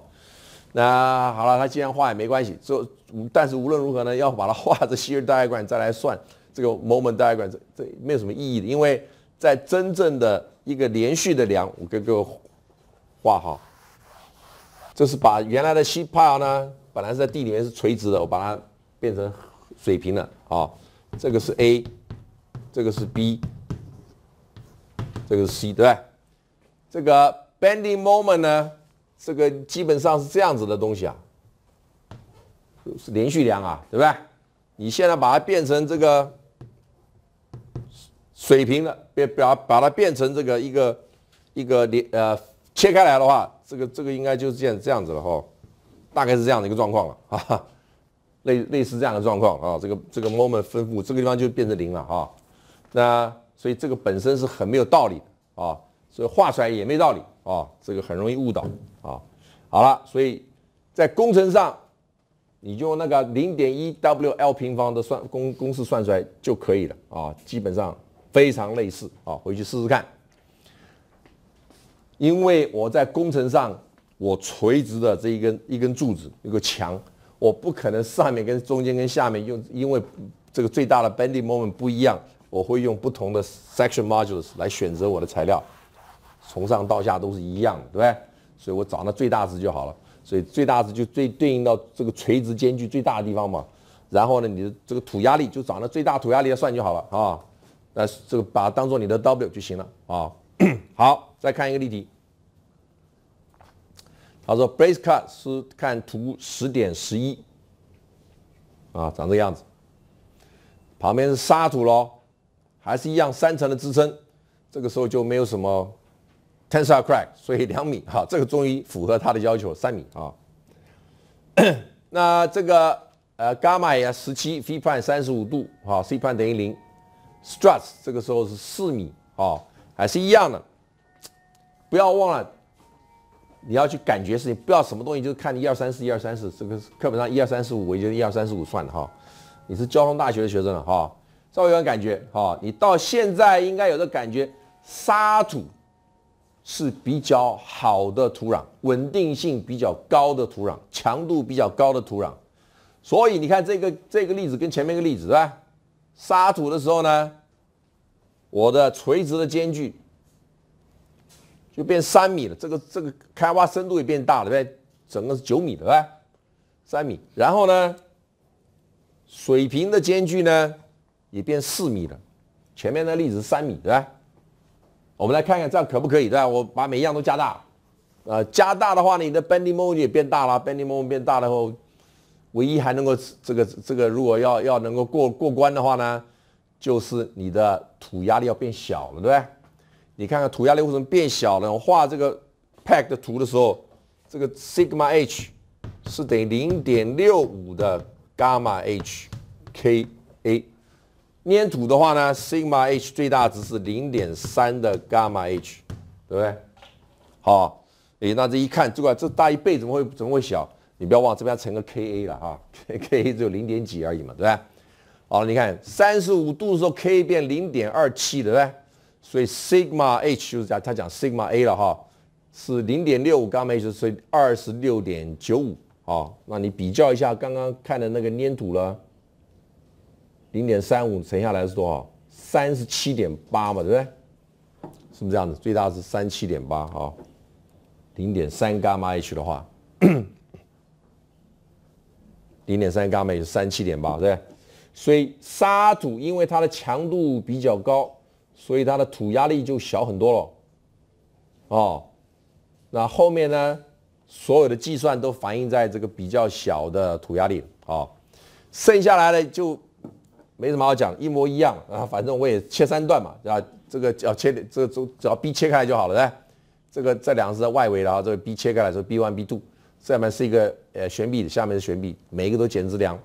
那好了，他既然画也没关系，就但是无论如何呢，要把它画这希尔带管再来算这个 moment diagram，这这没有什么意义的，因为在真正的一个连续的梁，我给各位画哈。就是把原来的 C pile 呢，本来是在地里面是垂直的，我把它变成水平的啊。这个是 A，这个是 B，这个是 C，对吧？这个 bending moment 呢，这个基本上是这样子的东西啊，是连续量啊，对不对？你现在把它变成这个水平的，别把把它变成这个一个一个连呃切开来的话。这个这个应该就是这样这样子了哈，大概是这样的一个状况了啊，类类似这样的状况啊，这个这个 moment 分布这个地方就变成零了啊，那所以这个本身是很没有道理啊，所以画出来也没道理啊，这个很容易误导啊。好了，所以在工程上你就用那个零点一 Wl 平方的算公公式算出来就可以了啊，基本上非常类似啊，回去试试看。因为我在工程上，我垂直的这一根一根柱子、一个墙，我不可能上面跟中间跟下面用，因为这个最大的 bending moment 不一样，我会用不同的 section modules 来选择我的材料，从上到下都是一样的，对不对？所以我找那最大值就好了。所以最大值就最对应到这个垂直间距最大的地方嘛。然后呢，你的这个土压力就找那最大土压力来算就好了啊。那这个把它当做你的 W 就行了啊。好。再看一个例题，他说 brace cut 是看图十点十一，啊，长这个样子，旁边是沙土咯，还是一样三层的支撑，这个时候就没有什么 tensile crack，所以两米哈，这个终于符合他的要求三米啊。那这个呃，伽马呀十七，phi 判三十五度啊，c 判等于零 s t r u s s 这个时候是四米啊，还是一样的。不要忘了，你要去感觉事情。不要什么东西就是看一二三四一二三四，这个课本上一二三四五，我就一二三四五算了哈。你是交通大学的学生了哈，稍微有点感觉哈，你到现在应该有的感觉，沙土是比较好的土壤，稳定性比较高的土壤，强度比较高的土壤。所以你看这个这个例子跟前面一个例子对吧？沙土的时候呢，我的垂直的间距。就变三米了，这个这个开挖深度也变大了，呗，整个是九米了，对，三米。然后呢，水平的间距呢也变四米了，前面的例子三米，对吧？我们来看看这样可不可以，对吧？我把每一样都加大，呃，加大的话，你的 bending moment 也变大了，bending moment 变大了后，唯一还能够这个这个如果要要能够过过关的话呢，就是你的土压力要变小了，对吧？你看看土压力为什么变小了？我画这个 pack 的图的时候，这个 sigma h 是等于零点六五的 gamma h k a。粘土的话呢，sigma h 最大值是零点三的 gamma h，对不对？好，哎，那这一看，这个这大一倍怎么会怎么会小？你不要忘，这边乘个 k a 了哈，k a 只有零点几而已嘛，对吧？好，你看三十五度的时候 k 变零点二七，对不对？所以 sigma h 就是讲，他讲 sigma a 了哈，是零点六五伽马 h，所以二十六点九五啊。那你比较一下刚刚看的那个粘土了，零点三五乘下来是多少？三十七点八嘛，对不对？是不是这样子？最大是三七点八啊。零点三伽马 h 的话，零点三伽马 h 三七点八，对不对？所以沙土因为它的强度比较高。所以它的土压力就小很多了，哦，那后面呢，所有的计算都反映在这个比较小的土压力，啊，剩下来的就没什么好讲，一模一样。啊，反正我也切三段嘛，啊，这个要切，这个就只要 B 切开就好了来。这个这两个是在外围然后这个 B 切开来说 B one B two，上面是一个呃悬臂，的，下面是悬臂，每一个都减支梁，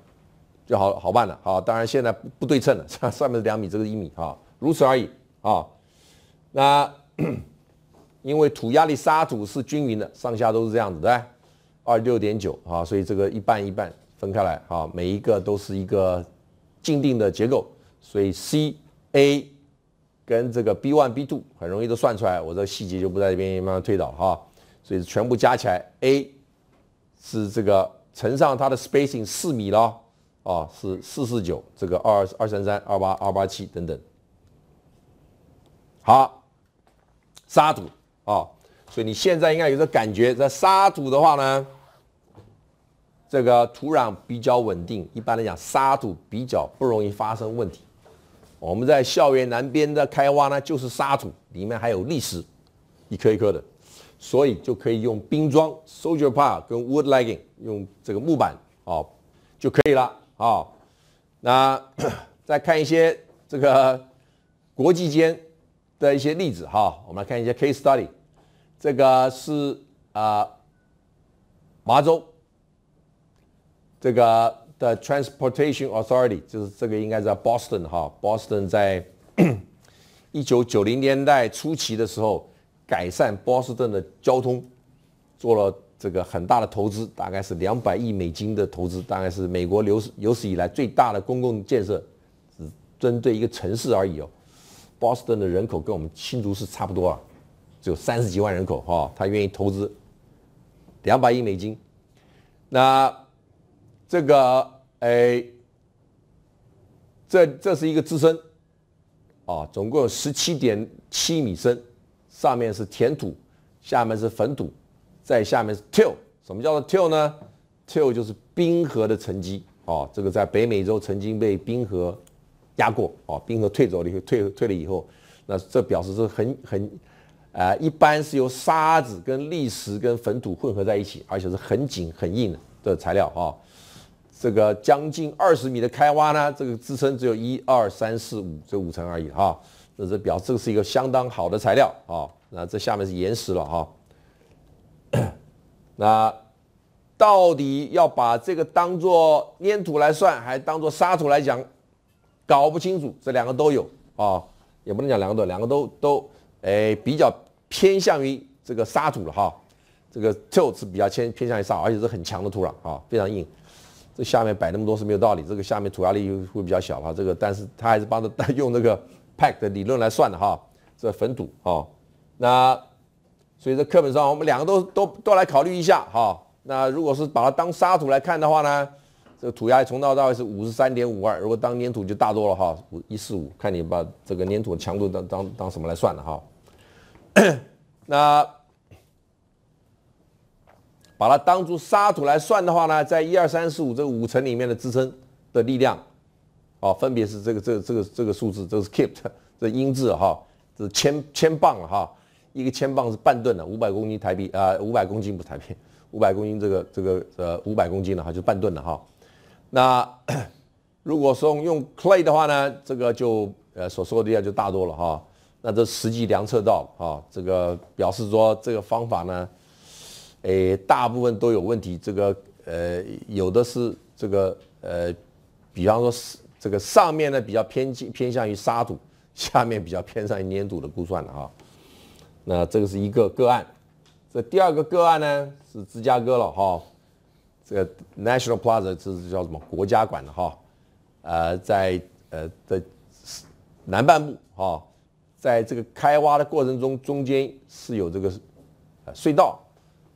就好好办了。好，当然现在不对称了，上面是两米，这个一米啊，如此而已。啊，那 因为土压力沙土是均匀的，上下都是这样子的，二六点九啊，所以这个一半一半分开来啊，每一个都是一个静定的结构，所以 C A 跟这个 B one B two 很容易都算出来，我这细节就不在这边慢慢推导哈，所以全部加起来 A 是这个乘上它的 spacing 四米咯。啊，是四四九这个二二三三二八二八七等等。好，沙土啊，所以你现在应该有个感觉，在沙土的话呢，这个土壤比较稳定，一般来讲，沙土比较不容易发生问题。我们在校园南边的开挖呢，就是沙土，里面还有砾石，一颗一颗的，所以就可以用冰桩、s o l d i e r p a r 跟 wood l e g g i n g 用这个木板哦就可以了啊。那 再看一些这个国际间。的一些例子哈，我们来看一些 case study。这个是啊，麻州这个的 transportation authority，就是这个应该叫 Boston 哈。Boston 在 一九九零年代初期的时候，改善 Boston 的交通，做了这个很大的投资，大概是两百亿美金的投资，大概是美国有史有史以来最大的公共建设，只针对一个城市而已哦。Boston 的人口跟我们新竹市差不多啊，只有三十几万人口哈。他愿意投资两百亿美金，那这个哎，这这是一个支撑啊，总共有十七点七米深，上面是填土，下面是粉土，在下面是 til。l 什么叫做 til l 呢？til 就是冰河的沉积啊，这个在北美洲曾经被冰河。压过哦，冰河退走了以后，退退了以后，那这表示是很很，啊，一般是由沙子跟砾石跟粉土混合在一起，而且是很紧很硬的材料啊。这个将近二十米的开挖呢，这个支撑只有一二三四五，这五层而已哈。那这表，这是一个相当好的材料啊。那这下面是岩石了哈。那到底要把这个当做粘土来算，还当做沙土来讲？搞不清楚，这两个都有啊，也不能讲两个都，两个都都，哎，比较偏向于这个沙土了哈，这个就是比较偏偏向于沙，而且是很强的土壤啊，非常硬。这下面摆那么多是没有道理，这个下面土压力会比较小哈，这个，但是他还是帮着 用那个 pack 的理论来算的哈，这粉土啊。那，所以在课本上我们两个都都都来考虑一下哈。那如果是把它当沙土来看的话呢？这个土压从头到尾是五十三点五二，如果当粘土就大多了哈，五一四五，看你把这个粘土强度当当当什么来算了哈。那把它当做沙土来算的话呢，在一二三四五这五层里面的支撑的力量，哦，分别是这个这个这个这个数字，这是 k e p t 这音质哈，这千千磅哈，一个千磅是半吨的，五百公斤台币啊，五百公斤不是台币，五百公斤这个这个呃五百公斤的哈，就半吨的哈。那 如果说用 clay 的话呢，这个就呃，所说的力量就大多了哈。那这实际量测到啊，这个表示说这个方法呢，诶，大部分都有问题。这个呃，有的是这个呃，比方说是这个上面呢比较偏偏向于沙土，下面比较偏向于粘土的估算的哈。那这个是一个个案，这第二个个案呢是芝加哥了哈。这个 National Plaza 这是叫什么国家馆的哈？啊，在呃，的南半部哈，在这个开挖的过程中，中间是有这个呃隧道。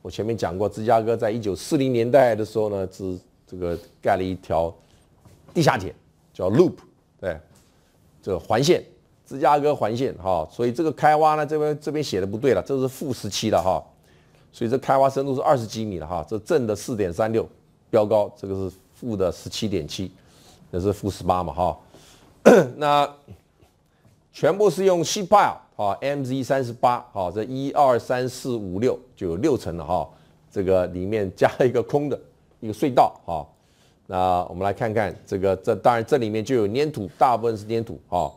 我前面讲过，芝加哥在一九四零年代的时候呢，是这个盖了一条地下铁，叫 Loop，对，这个环线，芝加哥环线哈。所以这个开挖呢，这边这边写的不对了，这是副时期的哈。所以这开挖深度是二十几米了哈，这正的四点三六标高，这个是负的十七点七，那是负十八嘛哈，那全部是用西派啊 MZ 三十八啊，这一二三四五六就有六层了哈，这个里面加一个空的一个隧道啊，那我们来看看这个这当然这里面就有粘土，大部分是粘土啊，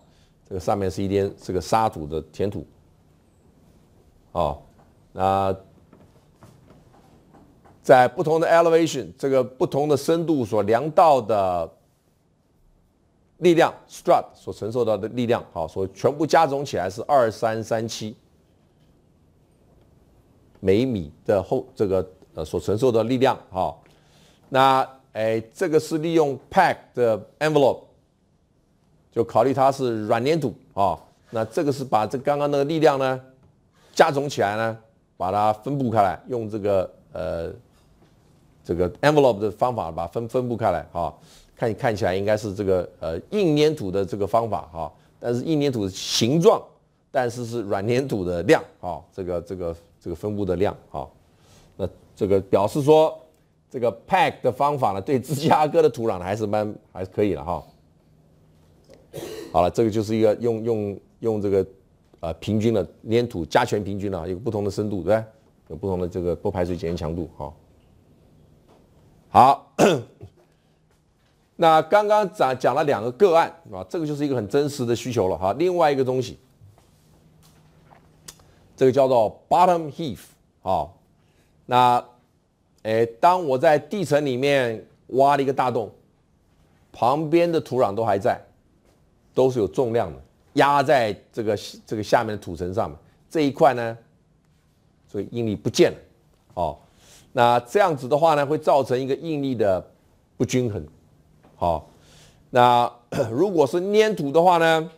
这个上面是一点这个沙土的填土，啊那。在不同的 elevation，这个不同的深度所量到的力量，strut 所承受到的力量，好，所全部加总起来是二三三七每米的厚，这个呃所承受的力量啊。那哎，这个是利用 pack 的 envelope，就考虑它是软粘土啊。那这个是把这刚刚那个力量呢加总起来呢，把它分布开来，用这个呃。这个 envelope 的方法把分分布开来哈，看看起来应该是这个呃硬粘土的这个方法哈，但是硬粘土的形状，但是是软粘土的量啊，这个这个这个分布的量啊，那这个表示说这个 pack 的方法呢，对芝加哥的土壤还是蛮还是可以的哈。好了，这个就是一个用用用这个呃平均的粘土加权平均啊，有不同的深度对不对？有不同的这个不排水检验强度啊。好，那刚刚讲讲了两个个案啊，这个就是一个很真实的需求了哈。另外一个东西，这个叫做 bottom heave 啊。那，哎，当我在地层里面挖了一个大洞，旁边的土壤都还在，都是有重量的，压在这个这个下面的土层上面，这一块呢，所以应力不见了，哦。那这样子的话呢，会造成一个应力的不均衡，好，那 如果是粘土的话呢，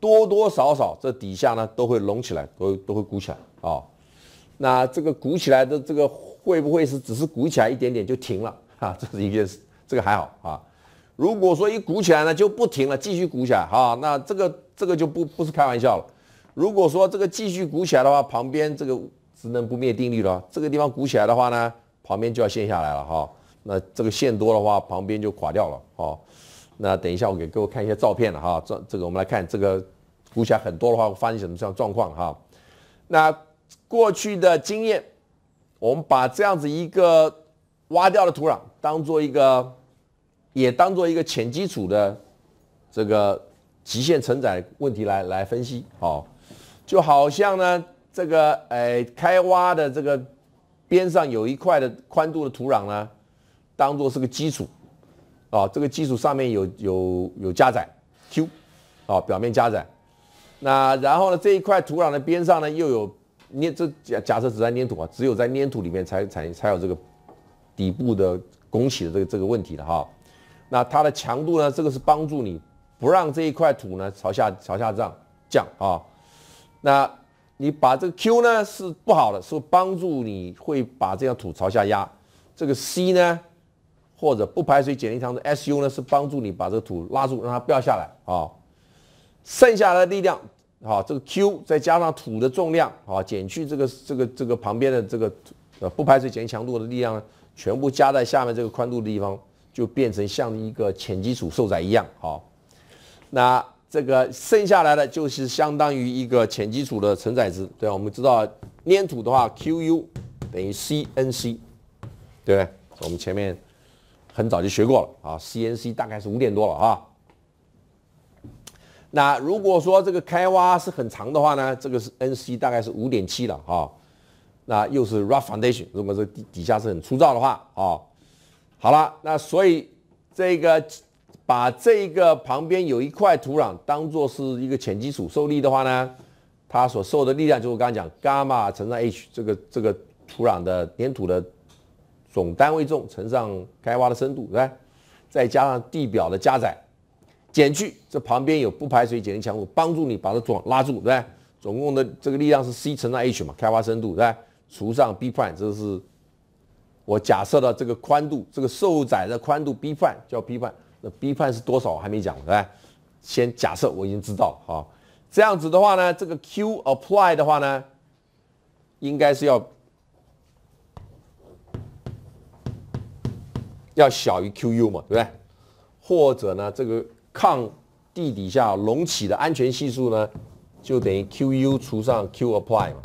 多多少少这底下呢都会隆起来，都都会鼓起来啊。那这个鼓起来的这个会不会是只是鼓起来一点点就停了啊？这是一件事，这个还好啊。如果说一鼓起来呢就不停了，继续鼓起来啊，那这个这个就不不是开玩笑了。如果说这个继续鼓起来的话，旁边这个。不灭定律了，这个地方鼓起来的话呢，旁边就要陷下来了哈。那这个线多的话，旁边就垮掉了哦。那等一下，我给各位看一些照片了哈。这这个我们来看，这个鼓起来很多的话，会发生什么这样状况哈。那过去的经验，我们把这样子一个挖掉的土壤当做一个，也当做一个浅基础的这个极限承载问题来来分析哦，就好像呢。这个诶开挖的这个边上有一块的宽度的土壤呢，当做是个基础，啊，这个基础上面有有有加载 q，啊，表面加载，那然后呢这一块土壤的边上呢又有粘这假假设只在粘土啊，只有在粘土里面才才才有这个底部的拱起的这个这个问题的哈，那它的强度呢这个是帮助你不让这一块土呢朝下朝下这样降啊，那。你把这个 q 呢是不好的，是帮助你会把这样土朝下压。这个 c 呢，或者不排水减切强的 su 呢，是帮助你把这个土拉住，让它不要下来啊。剩下的力量啊，这个 q 再加上土的重量啊，减去这个这个这个旁边的这个呃不排水减切强度的力量，呢，全部加在下面这个宽度的地方，就变成像一个浅基础受载一样啊。那这个剩下来的就是相当于一个浅基础的承载值，对吧？我们知道粘土的话，Q_u 等于 c_n c，对不对？我们前面很早就学过了啊，c_n c 大概是五点多了啊。那如果说这个开挖是很长的话呢，这个是 n c 大概是五点七了啊。那又是 rough foundation，如果是底底下是很粗糙的话啊。好了，那所以这个。把这个旁边有一块土壤当做是一个浅基础受力的话呢，它所受的力量就是我刚刚讲，伽马乘上 h，这个这个土壤的粘土的总单位重乘上开挖的深度，对吧？再加上地表的加载，减去这旁边有不排水减力墙，度，帮助你把它转拉住，对吧？总共的这个力量是 c 乘上 h 嘛，开挖深度，对吧？除上 b 范，这是我假设的这个宽度，这个受载的宽度 b 范叫 b 范。B 判是多少还没讲，对先假设我已经知道好，这样子的话呢，这个 Q apply 的话呢，应该是要要小于 Q U 嘛，对不对？或者呢，这个抗地底下隆起的安全系数呢，就等于 Q U 除上 Q apply 嘛，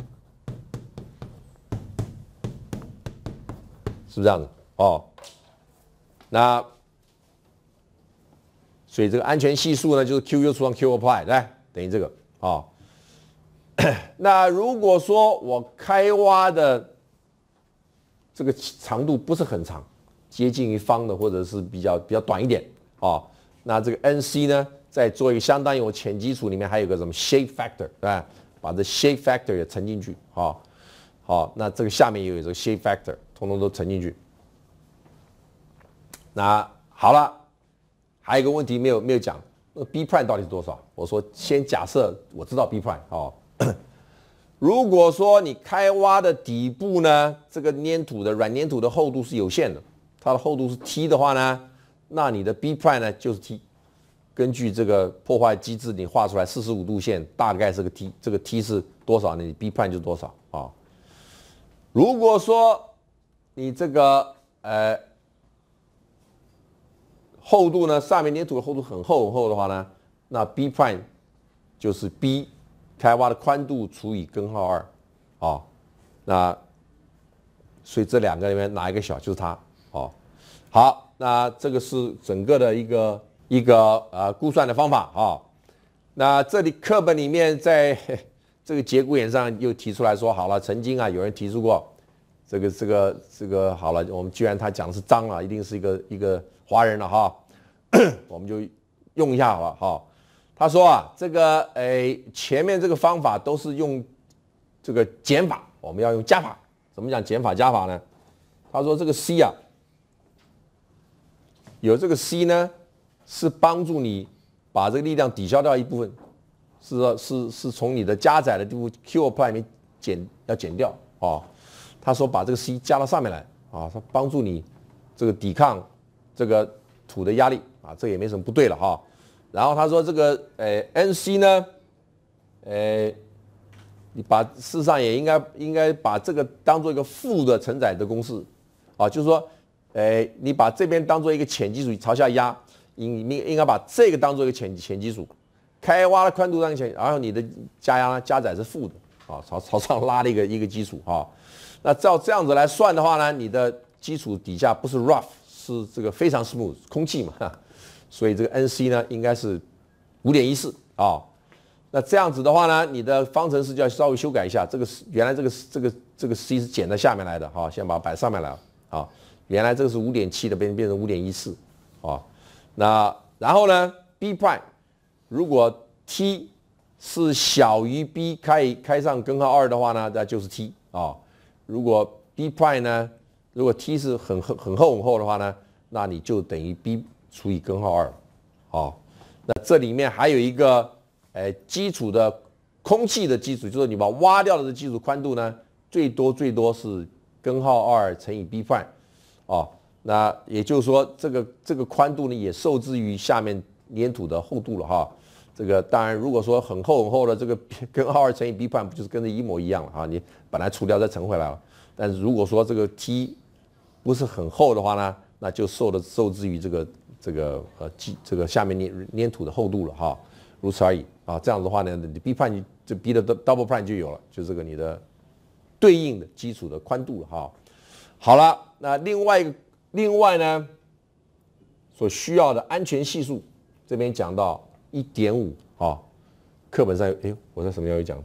是不是这样子？哦，那。所以这个安全系数呢，就是 QU 除上 Q apply，来，等于这个啊。那如果说我开挖的这个长度不是很长，接近于方的，或者是比较比较短一点啊，那这个 NC 呢，在做一个相当于我浅基础里面还有个什么 shape factor，对吧？把这 shape factor 也乘进去啊。好，那这个下面也有这个 shape factor，通通都乘进去。那好了。还有一个问题没有没有讲，那 b p 判到底是多少？我说先假设我知道 b p 判啊。如果说你开挖的底部呢，这个粘土的软粘土的厚度是有限的，它的厚度是 t 的话呢，那你的 b p 判呢就是 t。根据这个破坏机制，你画出来四十五度线，大概是个 t，这个 t 是多少呢？你 b p 判就多少啊？如果说你这个呃。厚度呢？上面粘土的厚度很厚很厚的话呢，那 b prime 就是 b 开挖的宽度除以根号二，啊，那所以这两个里面哪一个小就是它，哦，好，那这个是整个的一个一个呃估算的方法啊。那这里课本里面在 这个节骨眼上又提出来说，好了，曾经啊有人提出过这个这个这个好了，我们既然他讲的是脏了，一定是一个一个华人了哈。我们就用一下好吧，哈。他说啊，这个诶，前面这个方法都是用这个减法，我们要用加法。怎么讲减法加法呢？他说这个 c 呀，有这个 c 呢，是帮助你把这个力量抵消掉一部分，是是是从你的加载的这部分 q 派里面减要减掉啊。他说把这个 c 加到上面来啊，它帮助你这个抵抗这个土的压力。啊，这也没什么不对了哈。然后他说这个，呃，N C 呢，呃，你把事实上也应该应该把这个当做一个负的承载的公式，啊，就是说，呃，你把这边当做一个浅基础朝下压，应应应该把这个当做一个浅浅基础，开挖的宽度当前，然后你的加压加载是负的，啊，朝朝上拉的一个一个基础啊。那照这样子来算的话呢，你的基础底下不是 rough，是这个非常 smooth，空气嘛。所以这个 n c 呢，应该是五点一四啊。那这样子的话呢，你的方程式就要稍微修改一下。这个是原来这个这个这个 c 是减在下面来的哈，先把它摆上面来啊。原来这个是五点七的，变变成五点一四啊。那然后呢，b 派如果 t 是小于 b 开开上根号二的话呢，那就是 t 啊。如果 b 派呢，如果 t 是很很很厚的话呢，那你就等于 b。除以根号二，好，那这里面还有一个，呃，基础的空气的基础，就是你把挖掉的基础宽度呢，最多最多是根号二乘以 b p a 那也就是说这个这个宽度呢也受制于下面粘土的厚度了哈。这个当然如果说很厚很厚的这个根号二乘以 b p 不就是跟这一模一样了哈？你本来除掉再乘回来了，但是如果说这个 t 不是很厚的话呢，那就受的受制于这个。这个呃基这个下面粘粘土的厚度了哈，如此而已啊。这样子的话呢，你 B p r i m B 的 double prime 就有了，就这个你的对应的基础的宽度哈。好了，那另外一个另外呢，所需要的安全系数这边讲到一点五啊。课本上哎，我在什么讲？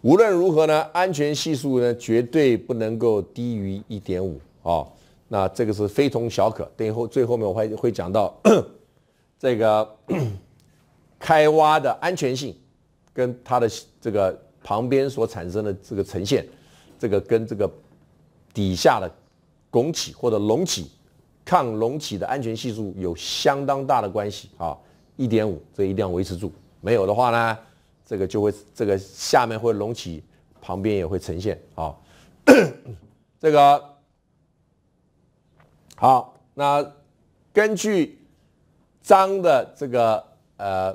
无论如何呢，安全系数呢绝对不能够低于一点五啊。那这个是非同小可，等以后最后面我会会讲到 这个 开挖的安全性，跟它的这个旁边所产生的这个呈现，这个跟这个底下的拱起或者隆起，抗隆起的安全系数有相当大的关系啊，一点五，这一定要维持住，没有的话呢，这个就会这个下面会隆起，旁边也会呈现啊，这个。好，那根据张的这个呃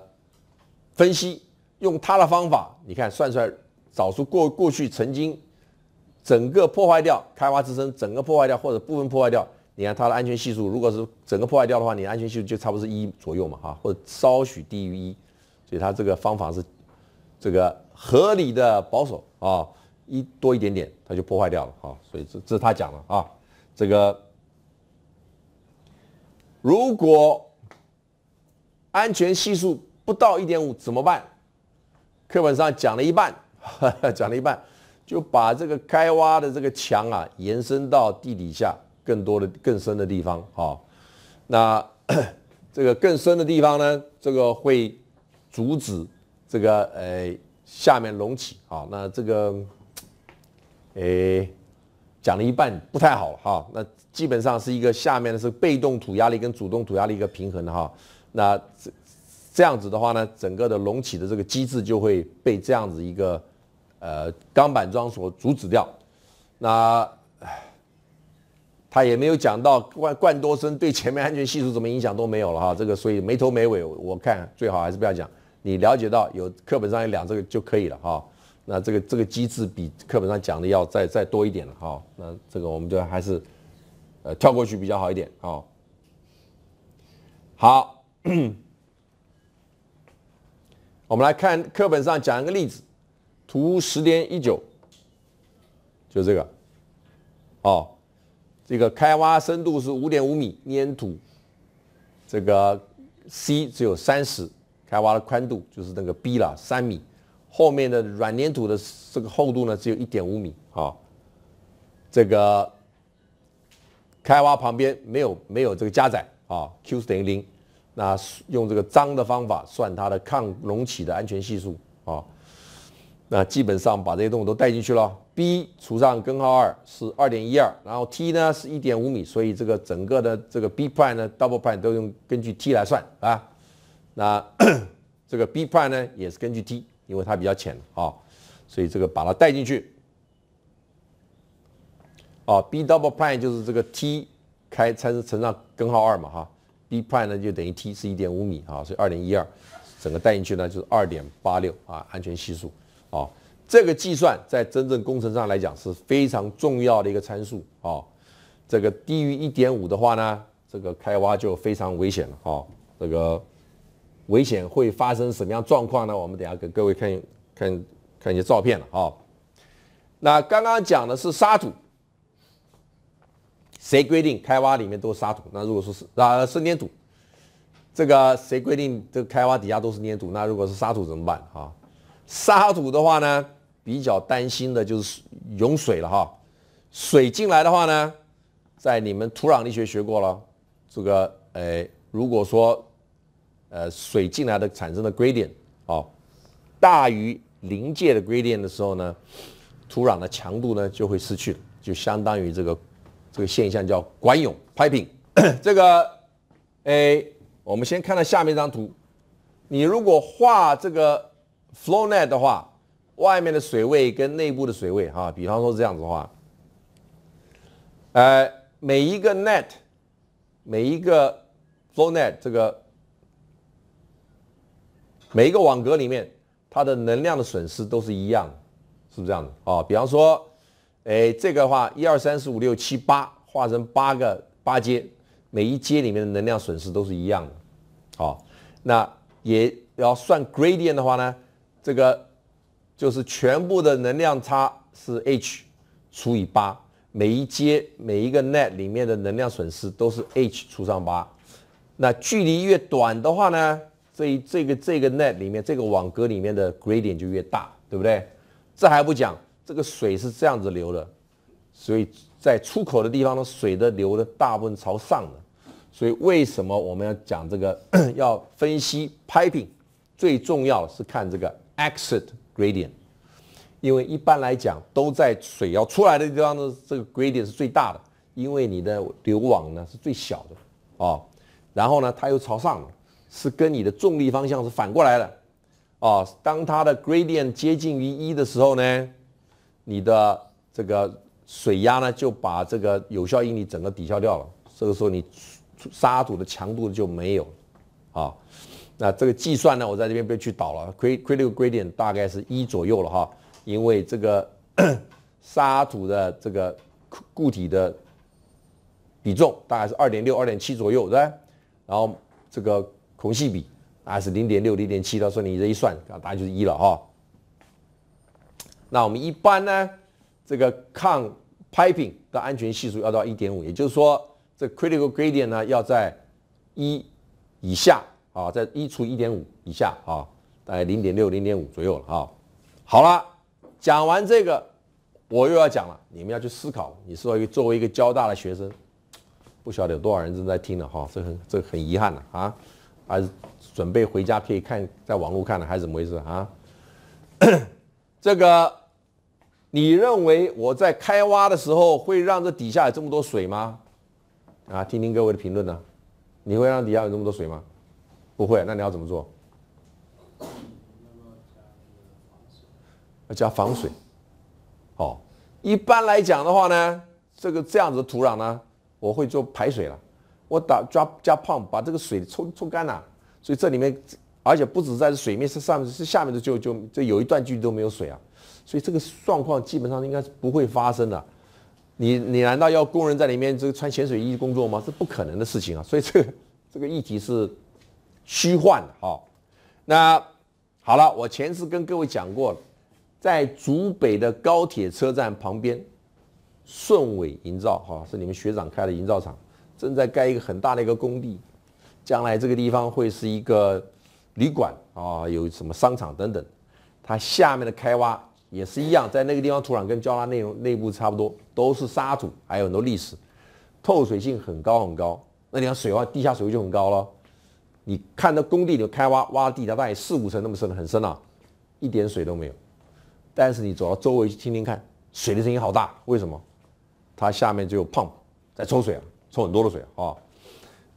分析，用他的方法，你看算出来找出过过去曾经整个破坏掉、开发自身整个破坏掉或者部分破坏掉。你看它的安全系数，如果是整个破坏掉的话，你的安全系数就差不多是一左右嘛，哈，或者稍许低于一。所以他这个方法是这个合理的保守啊，一多一点点它就破坏掉了啊。所以这这是他讲了啊，这个。如果安全系数不到一点五怎么办？课本上讲了一半，讲了一半，就把这个开挖的这个墙啊延伸到地底下更多的更深的地方啊。那 这个更深的地方呢，这个会阻止这个呃下面隆起啊。那这个哎讲了一半不太好哈。那基本上是一个下面的是被动土压力跟主动土压力一个平衡的哈，那这这样子的话呢，整个的隆起的这个机制就会被这样子一个呃钢板桩所阻止掉。那他也没有讲到灌灌多深对前面安全系数什么影响都没有了哈，这个所以没头没尾，我看最好还是不要讲。你了解到有课本上有两这个就可以了哈。那这个这个机制比课本上讲的要再再多一点了哈。那这个我们就还是。呃，跳过去比较好一点，哦，好，我们来看课本上讲一个例子，图十点一九，就这个，哦，这个开挖深度是五点五米，粘土，这个 c 只有三十，开挖的宽度就是那个 b 了，三米，后面的软粘土的这个厚度呢，只有一点五米，哦，这个。开挖旁边没有没有这个加载啊，Q 是等于零，那用这个张的方法算它的抗隆起的安全系数啊，那基本上把这些东西都带进去了，b 除上根号二是二点一二，然后 t 呢是一点五米，所以这个整个的这个 b prime 呢 double prime 都用根据 t 来算啊，那 这个 b prime 呢也是根据 t，因为它比较浅啊，所以这个把它带进去。啊，b double pi 就是这个 t 开参乘乘上根号二嘛，哈，b pi 呢就等于 t 是1.5米啊，所以2.12，整个带进去呢就是2.86啊，安全系数啊，这个计算在真正工程上来讲是非常重要的一个参数啊，这个低于1.5的话呢，这个开挖就非常危险了啊，这个危险会发生什么样状况呢？我们等下给各位看看看一些照片了啊，那刚刚讲的是沙土。谁规定开挖里面都是沙土？那如果说是啊，是粘土，这个谁规定这开挖底下都是粘土？那如果是沙土怎么办啊？沙土的话呢，比较担心的就是涌水了哈。水进来的话呢，在你们土壤力学学过了，这个呃，如果说呃水进来的产生的 gradient 哦，大于临界的 gradient 的时候呢，土壤的强度呢就会失去，了，就相当于这个。这个现象叫管涌 （piping）。这个，哎，我们先看到下面一张图。你如果画这个 flow net 的话，外面的水位跟内部的水位，哈，比方说这样子话，呃，每一个 net，每一个 flow net，这个每一个网格里面，它的能量的损失都是一样，是不是这样的？啊，比方说。哎，这个话一二三四五六七八，画成八个八阶，每一阶里面的能量损失都是一样的，好，那也要算 gradient 的话呢，这个就是全部的能量差是 h 除以八，每一阶每一个 net 里面的能量损失都是 h 除上八，那距离越短的话呢，这一这个这个 net 里面这个网格里面的 gradient 就越大，对不对？这还不讲。这个水是这样子流的，所以在出口的地方呢，水的流的大部分朝上的，所以为什么我们要讲这个，要分析 piping，最重要是看这个 exit gradient，因为一般来讲都在水要出来的地方呢，这个 gradient 是最大的，因为你的流网呢是最小的，啊，然后呢，它又朝上，是跟你的重力方向是反过来的啊，当它的 gradient 接近于一的时候呢？你的这个水压呢，就把这个有效应力整个抵消掉了。这个时候，你沙土的强度就没有啊。那这个计算呢，我在这边被去倒了，亏亏了个亏点，大概是一左右了哈。因为这个沙 土的这个固体的比重大概是二点六、二点七左右，对。然后这个孔隙比啊是零点六、零点七，到时候你这一算，大概就是一了哈。那我们一般呢，这个抗 piping 的安全系数要到一点五，也就是说，这 critical gradient 呢要在一以下啊，在一除一点五以下啊，大概零点六、零点五左右了啊。好了，讲完这个，我又要讲了，你们要去思考。你作为作为一个交大的学生，不晓得有多少人正在听的哈，这很这很遗憾的啊。还是准备回家可以看，在网络看了还是怎么回事啊？这个。你认为我在开挖的时候会让这底下有这么多水吗？啊，听听各位的评论呢。你会让底下有这么多水吗？不会，那你要怎么做？要加防水。好，一般来讲的话呢，这个这样子的土壤呢，我会做排水了。我打抓加泵把这个水抽抽干了。所以这里面，而且不止在这水面是上面是下面的，就就这有一段距离都没有水啊。所以这个状况基本上应该是不会发生的，你你难道要工人在里面这个穿潜水衣工作吗？这不可能的事情啊！所以这个这个议题是虚幻的哈。那好了，我前次跟各位讲过在竹北的高铁车站旁边，顺伟营造哈是你们学长开的营造厂，正在盖一个很大的一个工地，将来这个地方会是一个旅馆啊，有什么商场等等，它下面的开挖。也是一样，在那个地方土壤跟交大内容内部差不多，都是沙土，还有很多砾石，透水性很高很高。那你看水洼，地下水位就很高了。你看到工地，里开挖挖地它大概四五层那么深，很深啊，一点水都没有。但是你走到周围去听听看，水的声音好大，为什么？它下面就有 pump 在抽水啊，抽很多的水啊。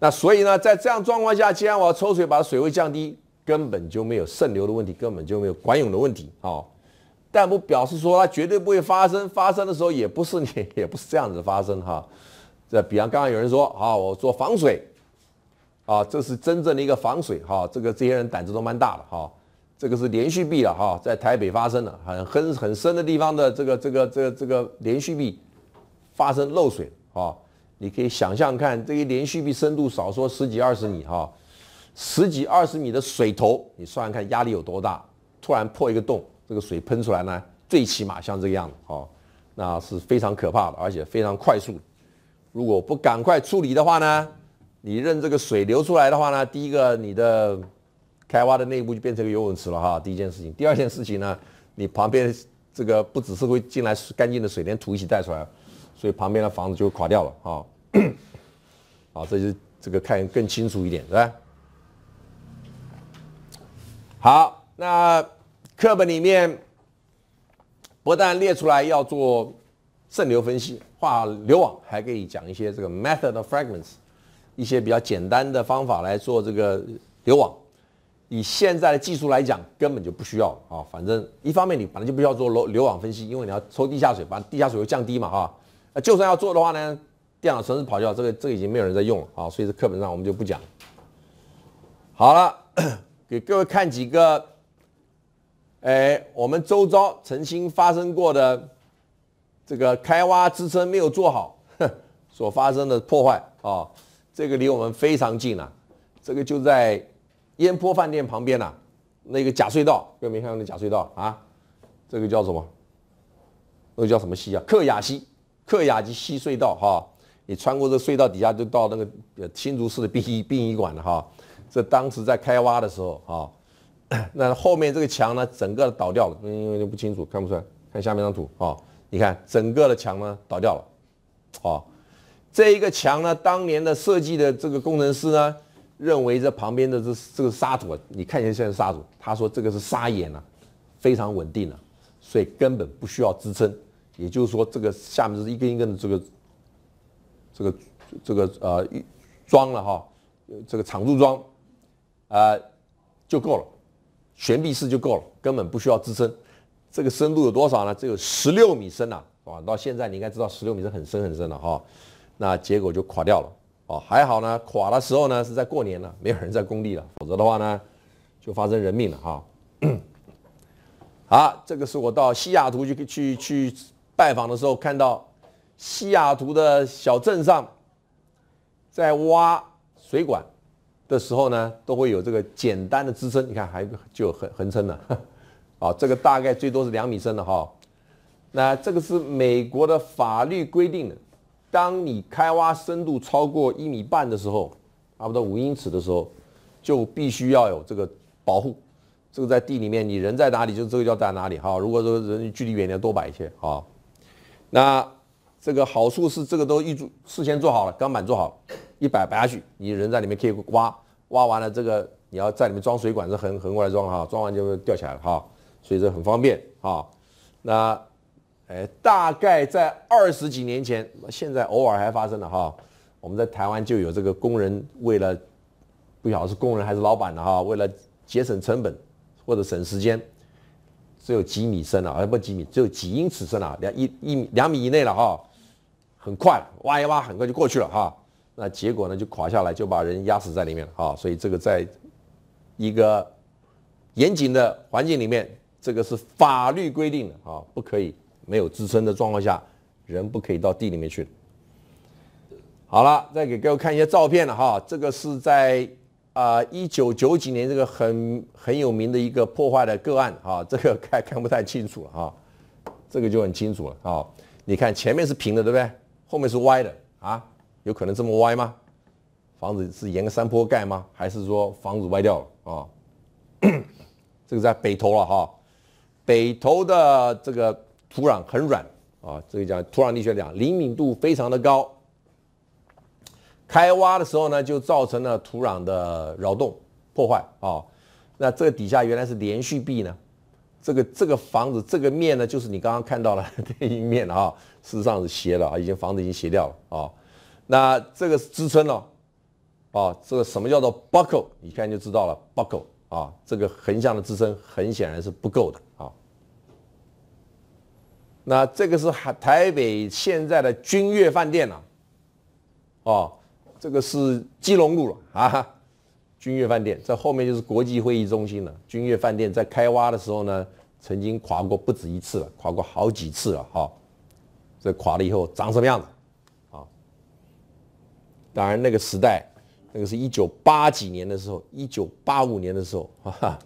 那所以呢，在这样状况下，既然我要抽水把水位降低，根本就没有渗流的问题，根本就没有管涌的问题，啊。但不表示说它绝对不会发生，发生的时候也不是你 也不是这样子发生哈。这比方刚刚有人说啊，我做防水，啊，这是真正的一个防水哈。这个这些人胆子都蛮大的哈。这个是连续壁了哈，在台北发生的很很很深的地方的这个这个这个这个连续壁发生漏水啊。你可以想象看，这个连续壁深度少说十几二十米哈，十几二十米的水头，你算算看压力有多大，突然破一个洞。这个水喷出来呢，最起码像这个样子哦，那是非常可怕的，而且非常快速。如果不赶快处理的话呢，你任这个水流出来的话呢，第一个你的开挖的内部就变成个游泳池了哈，第一件事情；第二件事情呢，你旁边这个不只是会进来干净的水，连土一起带出来所以旁边的房子就垮掉了啊！啊，这就这个看更清楚一点，对吧？好，那。课本里面不但列出来要做渗流分析、画流网，还可以讲一些这个 method o fragments，f 一些比较简单的方法来做这个流网。以现在的技术来讲，根本就不需要啊。反正一方面你反正就不要做楼流网分析，因为你要抽地下水，把地下水位降低嘛哈。那就算要做的话呢，电脑程式跑掉，这个这个已经没有人在用了啊。所以这课本上我们就不讲。好了，给各位看几个。哎，我们周遭曾经发生过的这个开挖支撑没有做好，所发生的破坏啊，这个离我们非常近了。这个就在烟坡饭店旁边呐，那个假隧道，有没有看到那假隧道啊？这个叫什么？那个叫什么溪啊？克雅溪，克雅溪隧道哈。你穿过这个隧道底下，就到那个新竹市的殡仪殡仪馆了哈。这当时在开挖的时候啊。那后面这个墙呢，整个倒掉了，因为就不清楚，看不出来。看下面张图啊，你看整个的墙呢倒掉了，啊，这一个墙呢，当年的设计的这个工程师呢，认为这旁边的这这个沙土，你看一下现在沙土，他说这个是沙岩啊，非常稳定的，所以根本不需要支撑。也就是说，这个下面是一根一根的这个，这个这个呃装了哈，这个长柱桩啊就够了。悬臂式就够了，根本不需要支撑。这个深度有多少呢？只有十六米深呐！啊，到现在你应该知道，十六米是很深很深了哈。那结果就垮掉了。哦，还好呢，垮的时候呢是在过年呢，没有人在工地了，否则的话呢，就发生人命了哈。好，这个是我到西雅图去去去拜访的时候看到，西雅图的小镇上在挖水管。的时候呢，都会有这个简单的支撑。你看，还就横横撑了，啊，这个大概最多是两米深的哈。那这个是美国的法律规定的，当你开挖深度超过一米半的时候，差不多五英尺的时候，就必须要有这个保护。这个在地里面，你人在哪里，就这个要在哪里哈。如果说人距离远点，多摆一些啊。那这个好处是，这个都预做，事先做好了，钢板做好，一摆摆下去，你人在里面可以挖。挖完了这个，你要在里面装水管，是横横过来装哈，装完就掉下来哈，所以这很方便哈。那，哎，大概在二十几年前，现在偶尔还发生了哈。我们在台湾就有这个工人为了不晓得是工人还是老板的哈，为了节省成本或者省时间，只有几米深了，还不几米，只有几英尺深了，两一一米两米以内了哈，很快挖一挖，很快就过去了哈。那结果呢就垮下来，就把人压死在里面啊！所以这个在一个严谨的环境里面，这个是法律规定的啊，不可以没有支撑的状况下，人不可以到地里面去。好了，再给各位看一些照片了哈，这个是在啊一九九几年这个很很有名的一个破坏的个案啊，这个看看不太清楚了哈，这个就很清楚了啊！你看前面是平的，对不对？后面是歪的啊！有可能这么歪吗？房子是沿个山坡盖吗？还是说房子歪掉了啊？这个在北头了哈，北头的这个土壤很软啊，这个叫土壤力学讲，灵敏度非常的高。开挖的时候呢，就造成了土壤的扰动破坏啊。那这个底下原来是连续壁呢，这个这个房子这个面呢，就是你刚刚看到了这 一面了啊，事实上是斜的啊，已经房子已经斜掉了啊。那这个是支撑了，啊，这个什么叫做 buckle？你看就知道了，buckle 啊，这个横向的支撑很显然是不够的啊。那这个是海台北现在的君悦饭店了，哦，这个是基隆路了啊，君悦饭店在后面就是国际会议中心了。君悦饭店在开挖的时候呢，曾经垮过不止一次了，垮过好几次了哈。这垮了以后长什么样子？当然，那个时代，那个是一九八几年的时候，一九八五年的时候啊，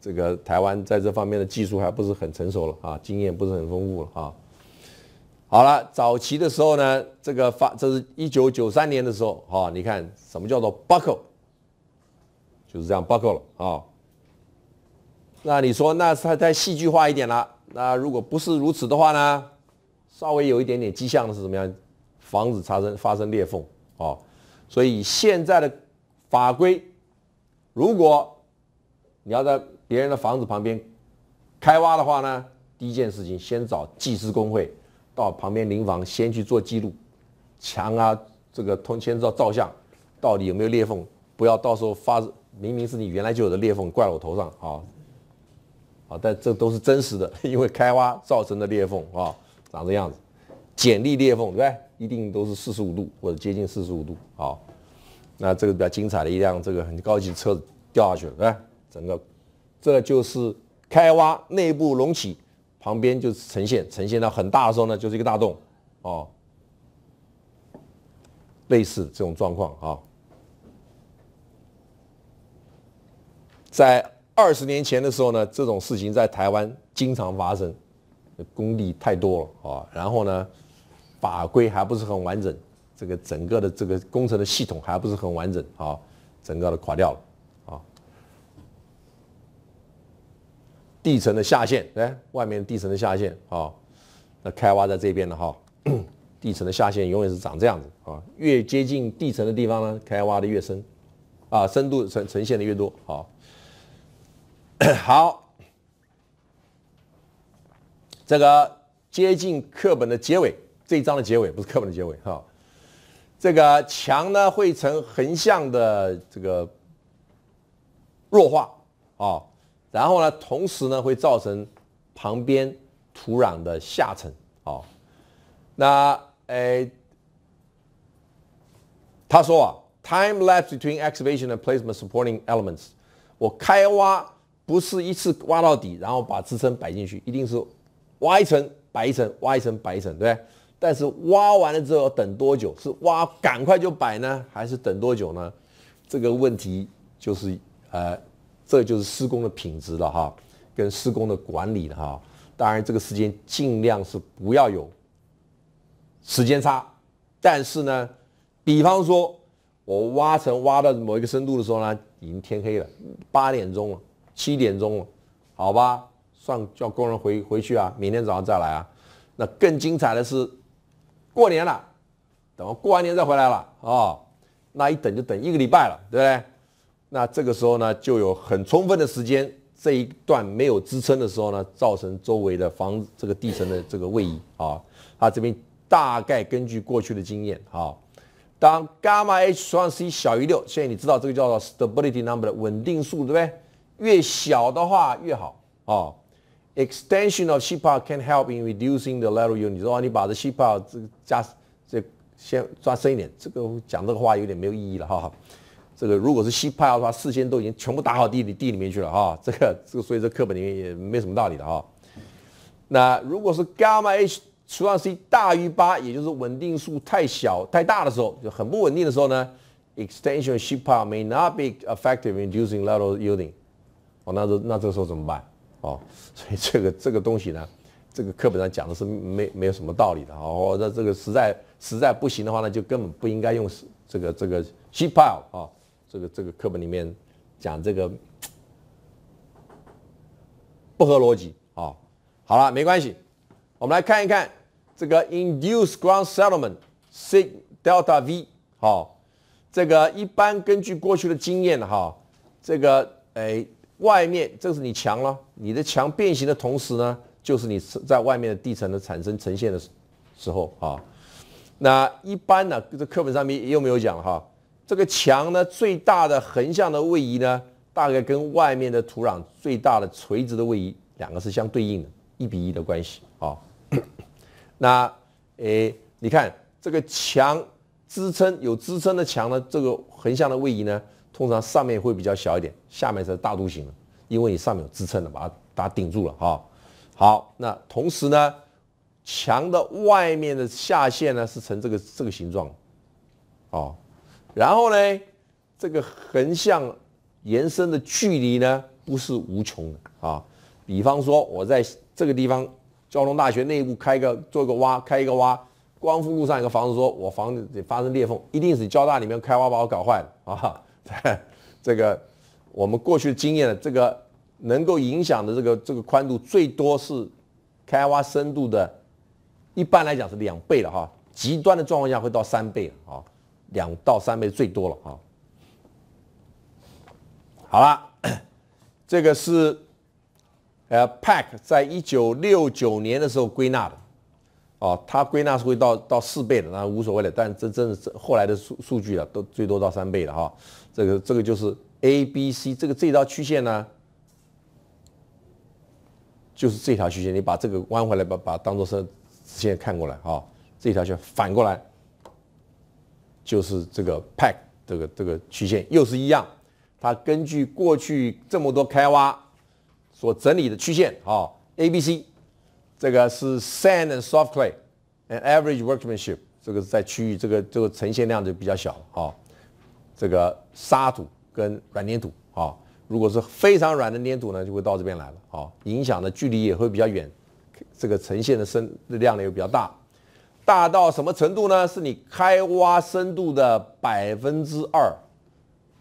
这个台湾在这方面的技术还不是很成熟了啊，经验不是很丰富了啊。好了，早期的时候呢，这个发，这是一九九三年的时候啊，你看什么叫做 buckle，就是这样 buckle 了啊。那你说，那太戏剧化一点了。那如果不是如此的话呢，稍微有一点点迹象的是怎么样，防止发生发生裂缝啊？所以现在的法规，如果你要在别人的房子旁边开挖的话呢，第一件事情先找技师工会，到旁边邻房先去做记录，墙啊这个通先照照相，到底有没有裂缝？不要到时候发明明是你原来就有的裂缝怪我头上啊，啊，但这都是真实的，因为开挖造成的裂缝啊，长这样子，剪力裂缝对不对？一定都是四十五度或者接近四十五度，好，那这个比较精彩的一辆这个很高级车子掉下去了，是整个，这就是开挖内部隆起，旁边就呈现，呈现到很大的时候呢，就是一个大洞，哦，类似这种状况啊。在二十年前的时候呢，这种事情在台湾经常发生，工地太多了啊，然后呢。法规还不是很完整，这个整个的这个工程的系统还不是很完整啊，整个的垮掉了啊。地层的下陷，哎，外面地层的下陷啊，那开挖在这边的哈。地层的下陷永远是长这样子啊，越接近地层的地方呢，开挖的越深，啊，深度呈呈现的越多啊。好，这个接近课本的结尾。这一章的结尾不是课本的结尾哈，这个墙呢会呈横向的这个弱化啊，然后呢，同时呢会造成旁边土壤的下沉啊。那诶，他说啊，time lapse between excavation and placement supporting elements，我开挖不是一次挖到底，然后把支撑摆进去，一定是挖一层摆一层，挖一层摆一层，对不对？但是挖完了之后要等多久？是挖赶快就摆呢，还是等多久呢？这个问题就是，呃，这就是施工的品质了哈，跟施工的管理的哈。当然，这个时间尽量是不要有时间差。但是呢，比方说，我挖成挖到某一个深度的时候呢，已经天黑了，八点钟了，七点钟了，好吧，算叫工人回回去啊，明天早上再来啊。那更精彩的是。过年了，等过完年再回来了啊，那一等就等一个礼拜了，对不对？那这个时候呢，就有很充分的时间，这一段没有支撑的时候呢，造成周围的房这个地层的这个位移啊。它这边大概根据过去的经验啊，当伽马 H 双 C 小于六，现在你知道这个叫做 stability number 的稳定数，对不对？越小的话越好啊。Extension of sheepart can help in reducing the lateral yield。你说你把这 sheepart 这加这先抓深一点，这个讲这个话有点没有意义了哈。这个如果是 sheepart 的话，事先都已经全部打好地里地里面去了哈。这个这个所以这课本里面也没什么道理了哈。那如果是 gamma h 除上 c 大于八，也就是稳定数太小太大的时候，就很不稳定的时候呢，extension sheepart may not be effective in reducing lateral yielding。哦，那这那这时候怎么办？哦，所以这个这个东西呢，这个课本上讲的是没没有什么道理的哦。那这个实在实在不行的话呢，就根本不应该用这个这个 s h e p i l e 啊。这个这个课本里面讲这个不合逻辑啊。好了，没关系，我们来看一看这个 induced ground settlement c delta v 哦，这个一般根据过去的经验哈，这个哎。外面，这是你墙了。你的墙变形的同时呢，就是你在外面的地层的产生呈现的时时候啊。那一般呢，这课本上面又没有讲哈？这个墙呢，最大的横向的位移呢，大概跟外面的土壤最大的垂直的位移两个是相对应的，一比一的关系啊。那哎，你看这个墙支撑有支撑的墙呢，这个横向的位移呢？通常上面会比较小一点，下面才是大型形，因为你上面有支撑的，把它把它顶住了啊。好，那同时呢，墙的外面的下线呢是成这个这个形状，哦，然后呢，这个横向延伸的距离呢不是无穷的啊。比方说我在这个地方交通大学内部开个做一个挖开一个挖，光复路上一个房子说我房子发生裂缝，一定是交大里面开挖把我搞坏了啊。这个我们过去经验，这个能够影响的这个这个宽度最多是开挖深度的，一般来讲是两倍了哈，极端的状况下会到三倍啊，两到三倍最多了啊。好了，这个是呃 Pack 在一九六九年的时候归纳的。哦，它归纳是会到到四倍的，那无所谓的。但真正是后来的数数据啊，都最多到三倍了哈。这个这个就是 A、B、C 这个这道曲线呢，就是这条曲线。你把这个弯回来，把把当做是直线看过来啊。这条线反过来就是这个 p a pack 这个这个曲线又是一样。它根据过去这么多开挖所整理的曲线啊，A、B、C。这个是 sand and soft clay，an average workmanship。这个在区域，这个这个呈现量就比较小啊。这个沙土跟软粘土啊，如果是非常软的粘土呢，就会到这边来了啊。影响的距离也会比较远，这个呈现的深的量呢又比较大。大到什么程度呢？是你开挖深度的百分之二。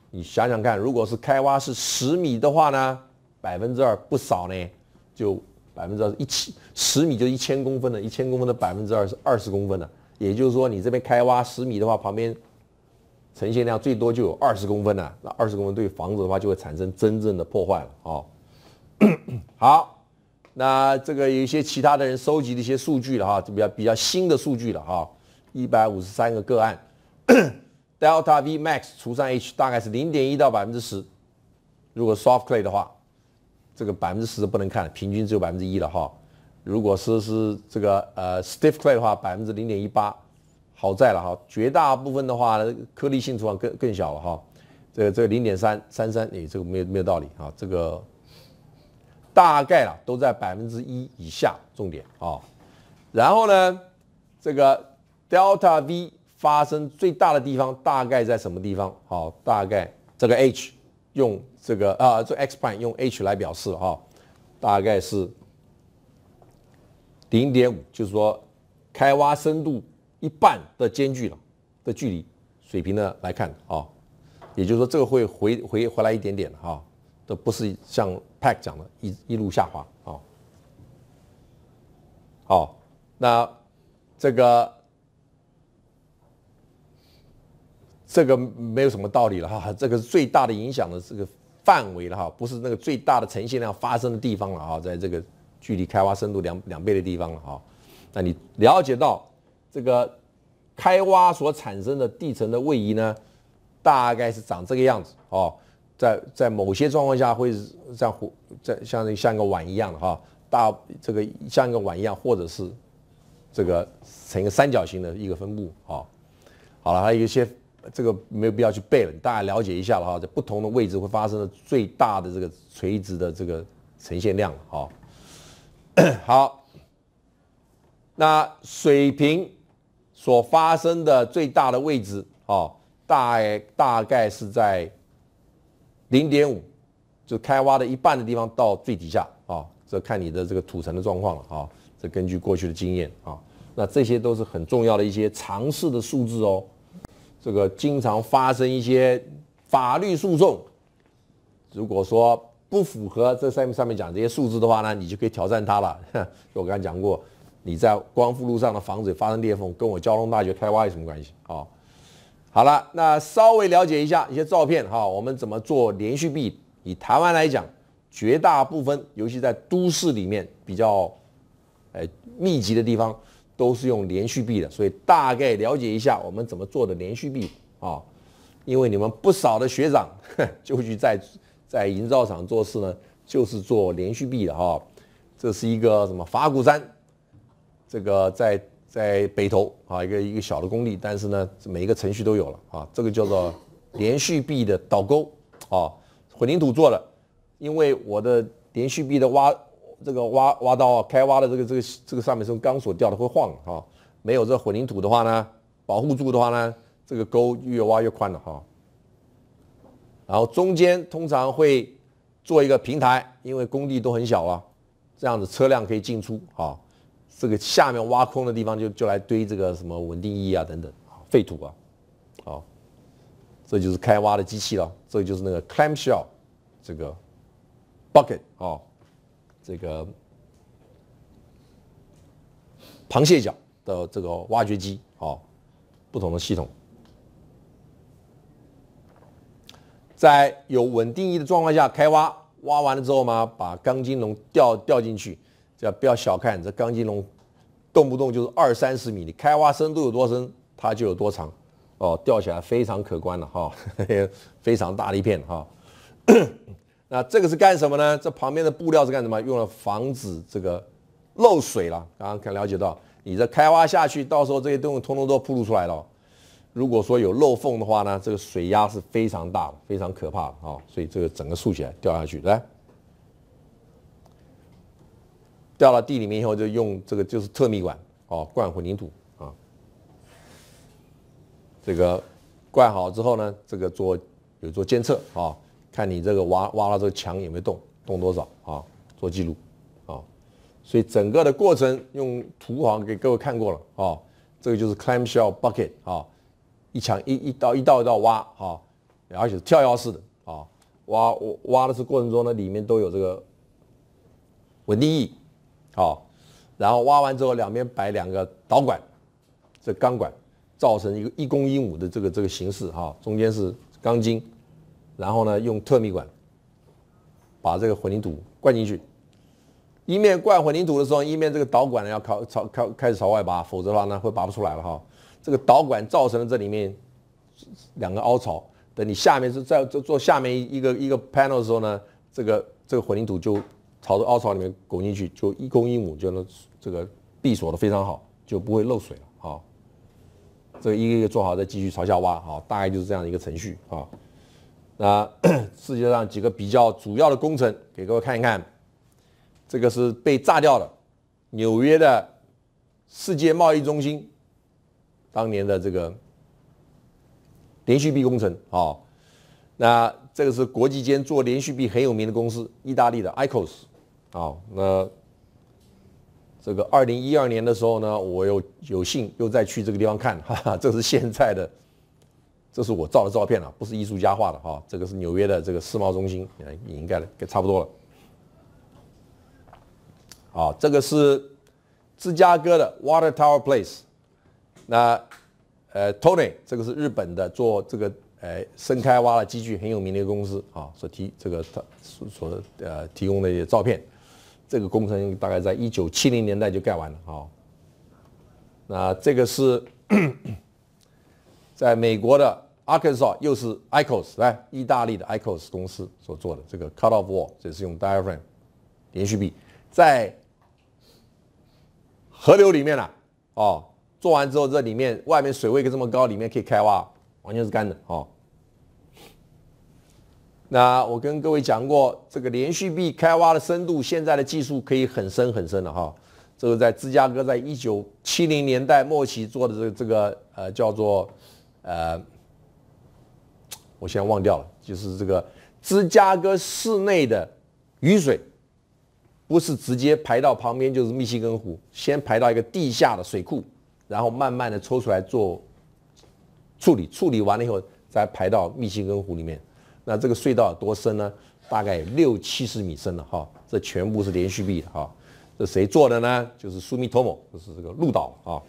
你想想看，如果是开挖是十米的话呢，百分之二不少呢，就。百分之二十一千十米就一千公分的，一千公分的百分之二是二十公分的，也就是说你这边开挖十米的话，旁边呈现量最多就有二十公分了，那二十公分对房子的话就会产生真正的破坏了啊。好，那这个有一些其他的人收集的一些数据了哈，就比较比较新的数据了哈，一百五十三个个案，delta v max 除上 h 大概是零点一到百分之十，如果 soft clay 的话。这个百分之十不能看，平均只有百分之一了哈。如果是是这个呃 stiff clay 的话，百分之零点一八，好在了哈，绝大部分的话颗粒性土壤更更小了哈。这这零点三三三，你这个没有没有道理啊，这个大概了都在百分之一以下，重点啊。然后呢，这个 delta v 发生最大的地方大概在什么地方？好，大概这个 h 用。这个啊，这 X 半用 H 来表示啊，大概是零点五，就是说开挖深度一半的间距了的距离水平呢来看啊，也就是说这个会回回回来一点点哈，这不是像 Pack 讲的一一路下滑啊，好，那这个这个没有什么道理了哈，这个是最大的影响的这个。范围了哈，不是那个最大的呈现量发生的地方了哈，在这个距离开挖深度两两倍的地方了哈。那你了解到这个开挖所产生的地层的位移呢，大概是长这个样子哦，在在某些状况下会像像像像个碗一样的哈，大这个像一个碗一样，或者是这个成一个三角形的一个分布啊。好了，还有一些。这个没有必要去背了，大家了解一下了哈，在不同的位置会发生的最大的这个垂直的这个呈现量啊。好，那水平所发生的最大的位置啊，大大概是在零点五，就开挖的一半的地方到最底下啊，这看你的这个土层的状况了啊，这根据过去的经验啊，那这些都是很重要的一些常识的数字哦。这个经常发生一些法律诉讼，如果说不符合这上面上面讲这些数字的话呢，你就可以挑战他了。就 我刚才讲过，你在光复路上的房子发生裂缝，跟我交通大学开挖有什么关系？哦，好了，那稍微了解一下一些照片哈，我们怎么做连续壁？以台湾来讲，绝大部分，尤其在都市里面比较，哎密集的地方。都是用连续臂的，所以大概了解一下我们怎么做的连续臂啊，因为你们不少的学长 就去在在营造厂做事呢，就是做连续臂的哈。这是一个什么法古山，这个在在北头啊，一个一个小的工地，但是呢，每一个程序都有了啊。这个叫做连续臂的倒钩啊，混凝土做的，因为我的连续臂的挖。这个挖挖刀啊，开挖的这个这个这个上面是用钢索吊的，会晃啊。没有这混凝土的话呢，保护住的话呢，这个沟越挖越宽了哈。然后中间通常会做一个平台，因为工地都很小啊，这样子车辆可以进出啊。这个下面挖空的地方就就来堆这个什么稳定剂啊等等啊，废土啊。好，这就是开挖的机器了，这就是那个 clamshell 这个 bucket 啊。这个螃蟹脚的这个挖掘机，哦，不同的系统，在有稳定翼的状况下开挖，挖完了之后嘛，把钢筋笼吊吊进去。这不要小看这钢筋笼，动不动就是二三十米，你开挖深度有多深，它就有多长。哦，吊起来非常可观的哈，非常大的一片哈。那这个是干什么呢？这旁边的布料是干什么？用了防止这个漏水了。刚刚可了解到，你这开挖下去，到时候这些东西通通都铺露出来了。如果说有漏缝的话呢，这个水压是非常大的，非常可怕的啊！所以这个整个竖起来掉下去，对，掉到地里面以后就用这个就是特密管哦，灌混凝土啊。这个灌好之后呢，这个做有做监测啊。看你这个挖挖了这个墙有没有动，动多少啊？做记录啊。所以整个的过程用图像给各位看过了啊。这个就是 clamshell bucket 啊，一墙一一道一道一道挖啊，而且是跳跃式的啊。挖挖挖的是过程中呢，里面都有这个稳定翼啊。然后挖完之后，两边摆两个导管，这钢管，造成一个一公一母的这个这个形式啊，中间是钢筋。然后呢，用特密管把这个混凝土灌进去。一面灌混凝土的时候，一面这个导管呢要朝朝开开始朝外拔，否则的话呢会拔不出来了哈。这个导管造成了这里面两个凹槽，等你下面是在做做下面一个一个 panel 的时候呢，这个这个混凝土就朝着凹槽里面拱进去，就一公一母就能这个闭锁的非常好，就不会漏水了哈。这个一个一个做好再继续朝下挖，哈，大概就是这样一个程序哈。那 世界上几个比较主要的工程，给各位看一看。这个是被炸掉的，纽约的世界贸易中心，当年的这个连续币工程啊。那这个是国际间做连续币很有名的公司，意大利的 Icos 啊。那这个二零一二年的时候呢，我又有幸又再去这个地方看，哈哈，这是现在的。这是我照的照片啊，不是艺术家画的哈。这个是纽约的这个世贸中心，应该差不多了。啊，这个是芝加哥的 Water Tower Place。那呃，Tony，这个是日本的做这个呃深开挖的机具很有名的一个公司啊，所提这个所所呃提供的一些照片。这个工程大概在一九七零年代就盖完了啊。那这个是 在美国的。Arkansas 又是 Icos 来，意大利的 Icos 公司所做的这个 Cut of f Wall，这是用 d i a p h r a g m 连续臂在河流里面了哦。做完之后，这里面外面水位这么高，里面可以开挖，完全是干的哦。那我跟各位讲过，这个连续臂开挖的深度，现在的技术可以很深很深了哈。这个在芝加哥，在一九七零年代末期做的这个这个呃叫做呃。我现在忘掉了，就是这个芝加哥市内的雨水，不是直接排到旁边，就是密西根湖。先排到一个地下的水库，然后慢慢的抽出来做处理，处理完了以后再排到密西根湖里面。那这个隧道多深呢？大概六七十米深了哈。这全部是连续壁的哈。这谁做的呢？就是苏米托姆，就是这个鹿岛啊。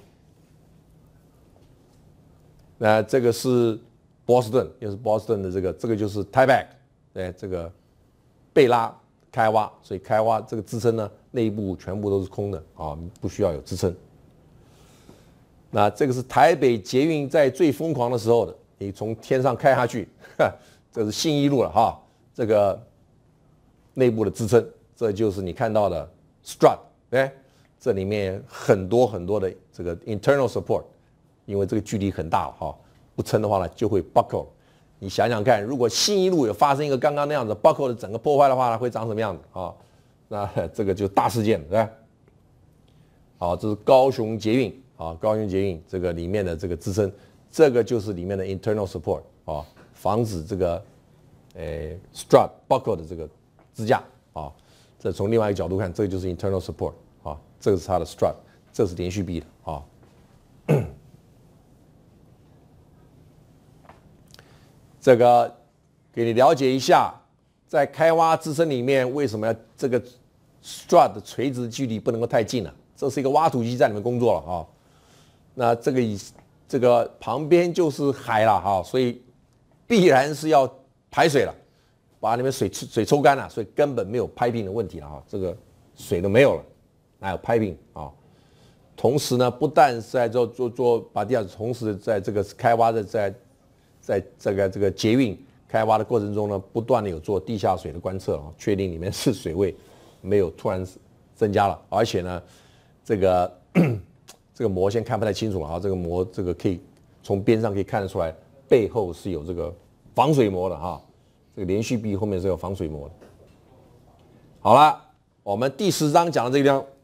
那这个是。波士顿又是波士顿的这个，这个就是 t y e b a c 对，哎，这个贝拉开挖，所以开挖这个支撑呢，内部全部都是空的啊，不需要有支撑。那这个是台北捷运在最疯狂的时候的，你从天上开下去，这是信义路了哈，这个内部的支撑，这就是你看到的 strut，哎，这里面很多很多的这个 internal support，因为这个距离很大哈。不撑的话呢，就会 buckle。你想想看，如果新一路有发生一个刚刚那样子 buckle 的整个破坏的话，呢，会长什么样子啊？那 这个就大事件了，吧？好，这是高雄捷运啊，高雄捷运这个里面的这个支撑，这个就是里面的 internal support 啊，防止这个呃 strut buckle 的这个支架啊。这从另外一个角度看，这就是 internal support 啊，这个是它的 strut，这是连续臂的啊。这个给你了解一下，在开挖自身里面，为什么要这个 strut 垂直距离不能够太近了？这是一个挖土机在里面工作了哈，那这个这个旁边就是海了哈，所以必然是要排水了，把里面水水抽干了，所以根本没有拍平的问题了哈，这个水都没有了，哪有拍平啊？同时呢，不但是在做做做把地下，同时在这个开挖的在。在这个这个捷运开挖的过程中呢，不断的有做地下水的观测啊，确定里面是水位没有突然增加了，而且呢，这个 这个膜先看不太清楚啊，这个膜这个可以从边上可以看得出来，背后是有这个防水膜的哈，这个连续壁后面是有防水膜的。好了，我们第十章讲的这个地方。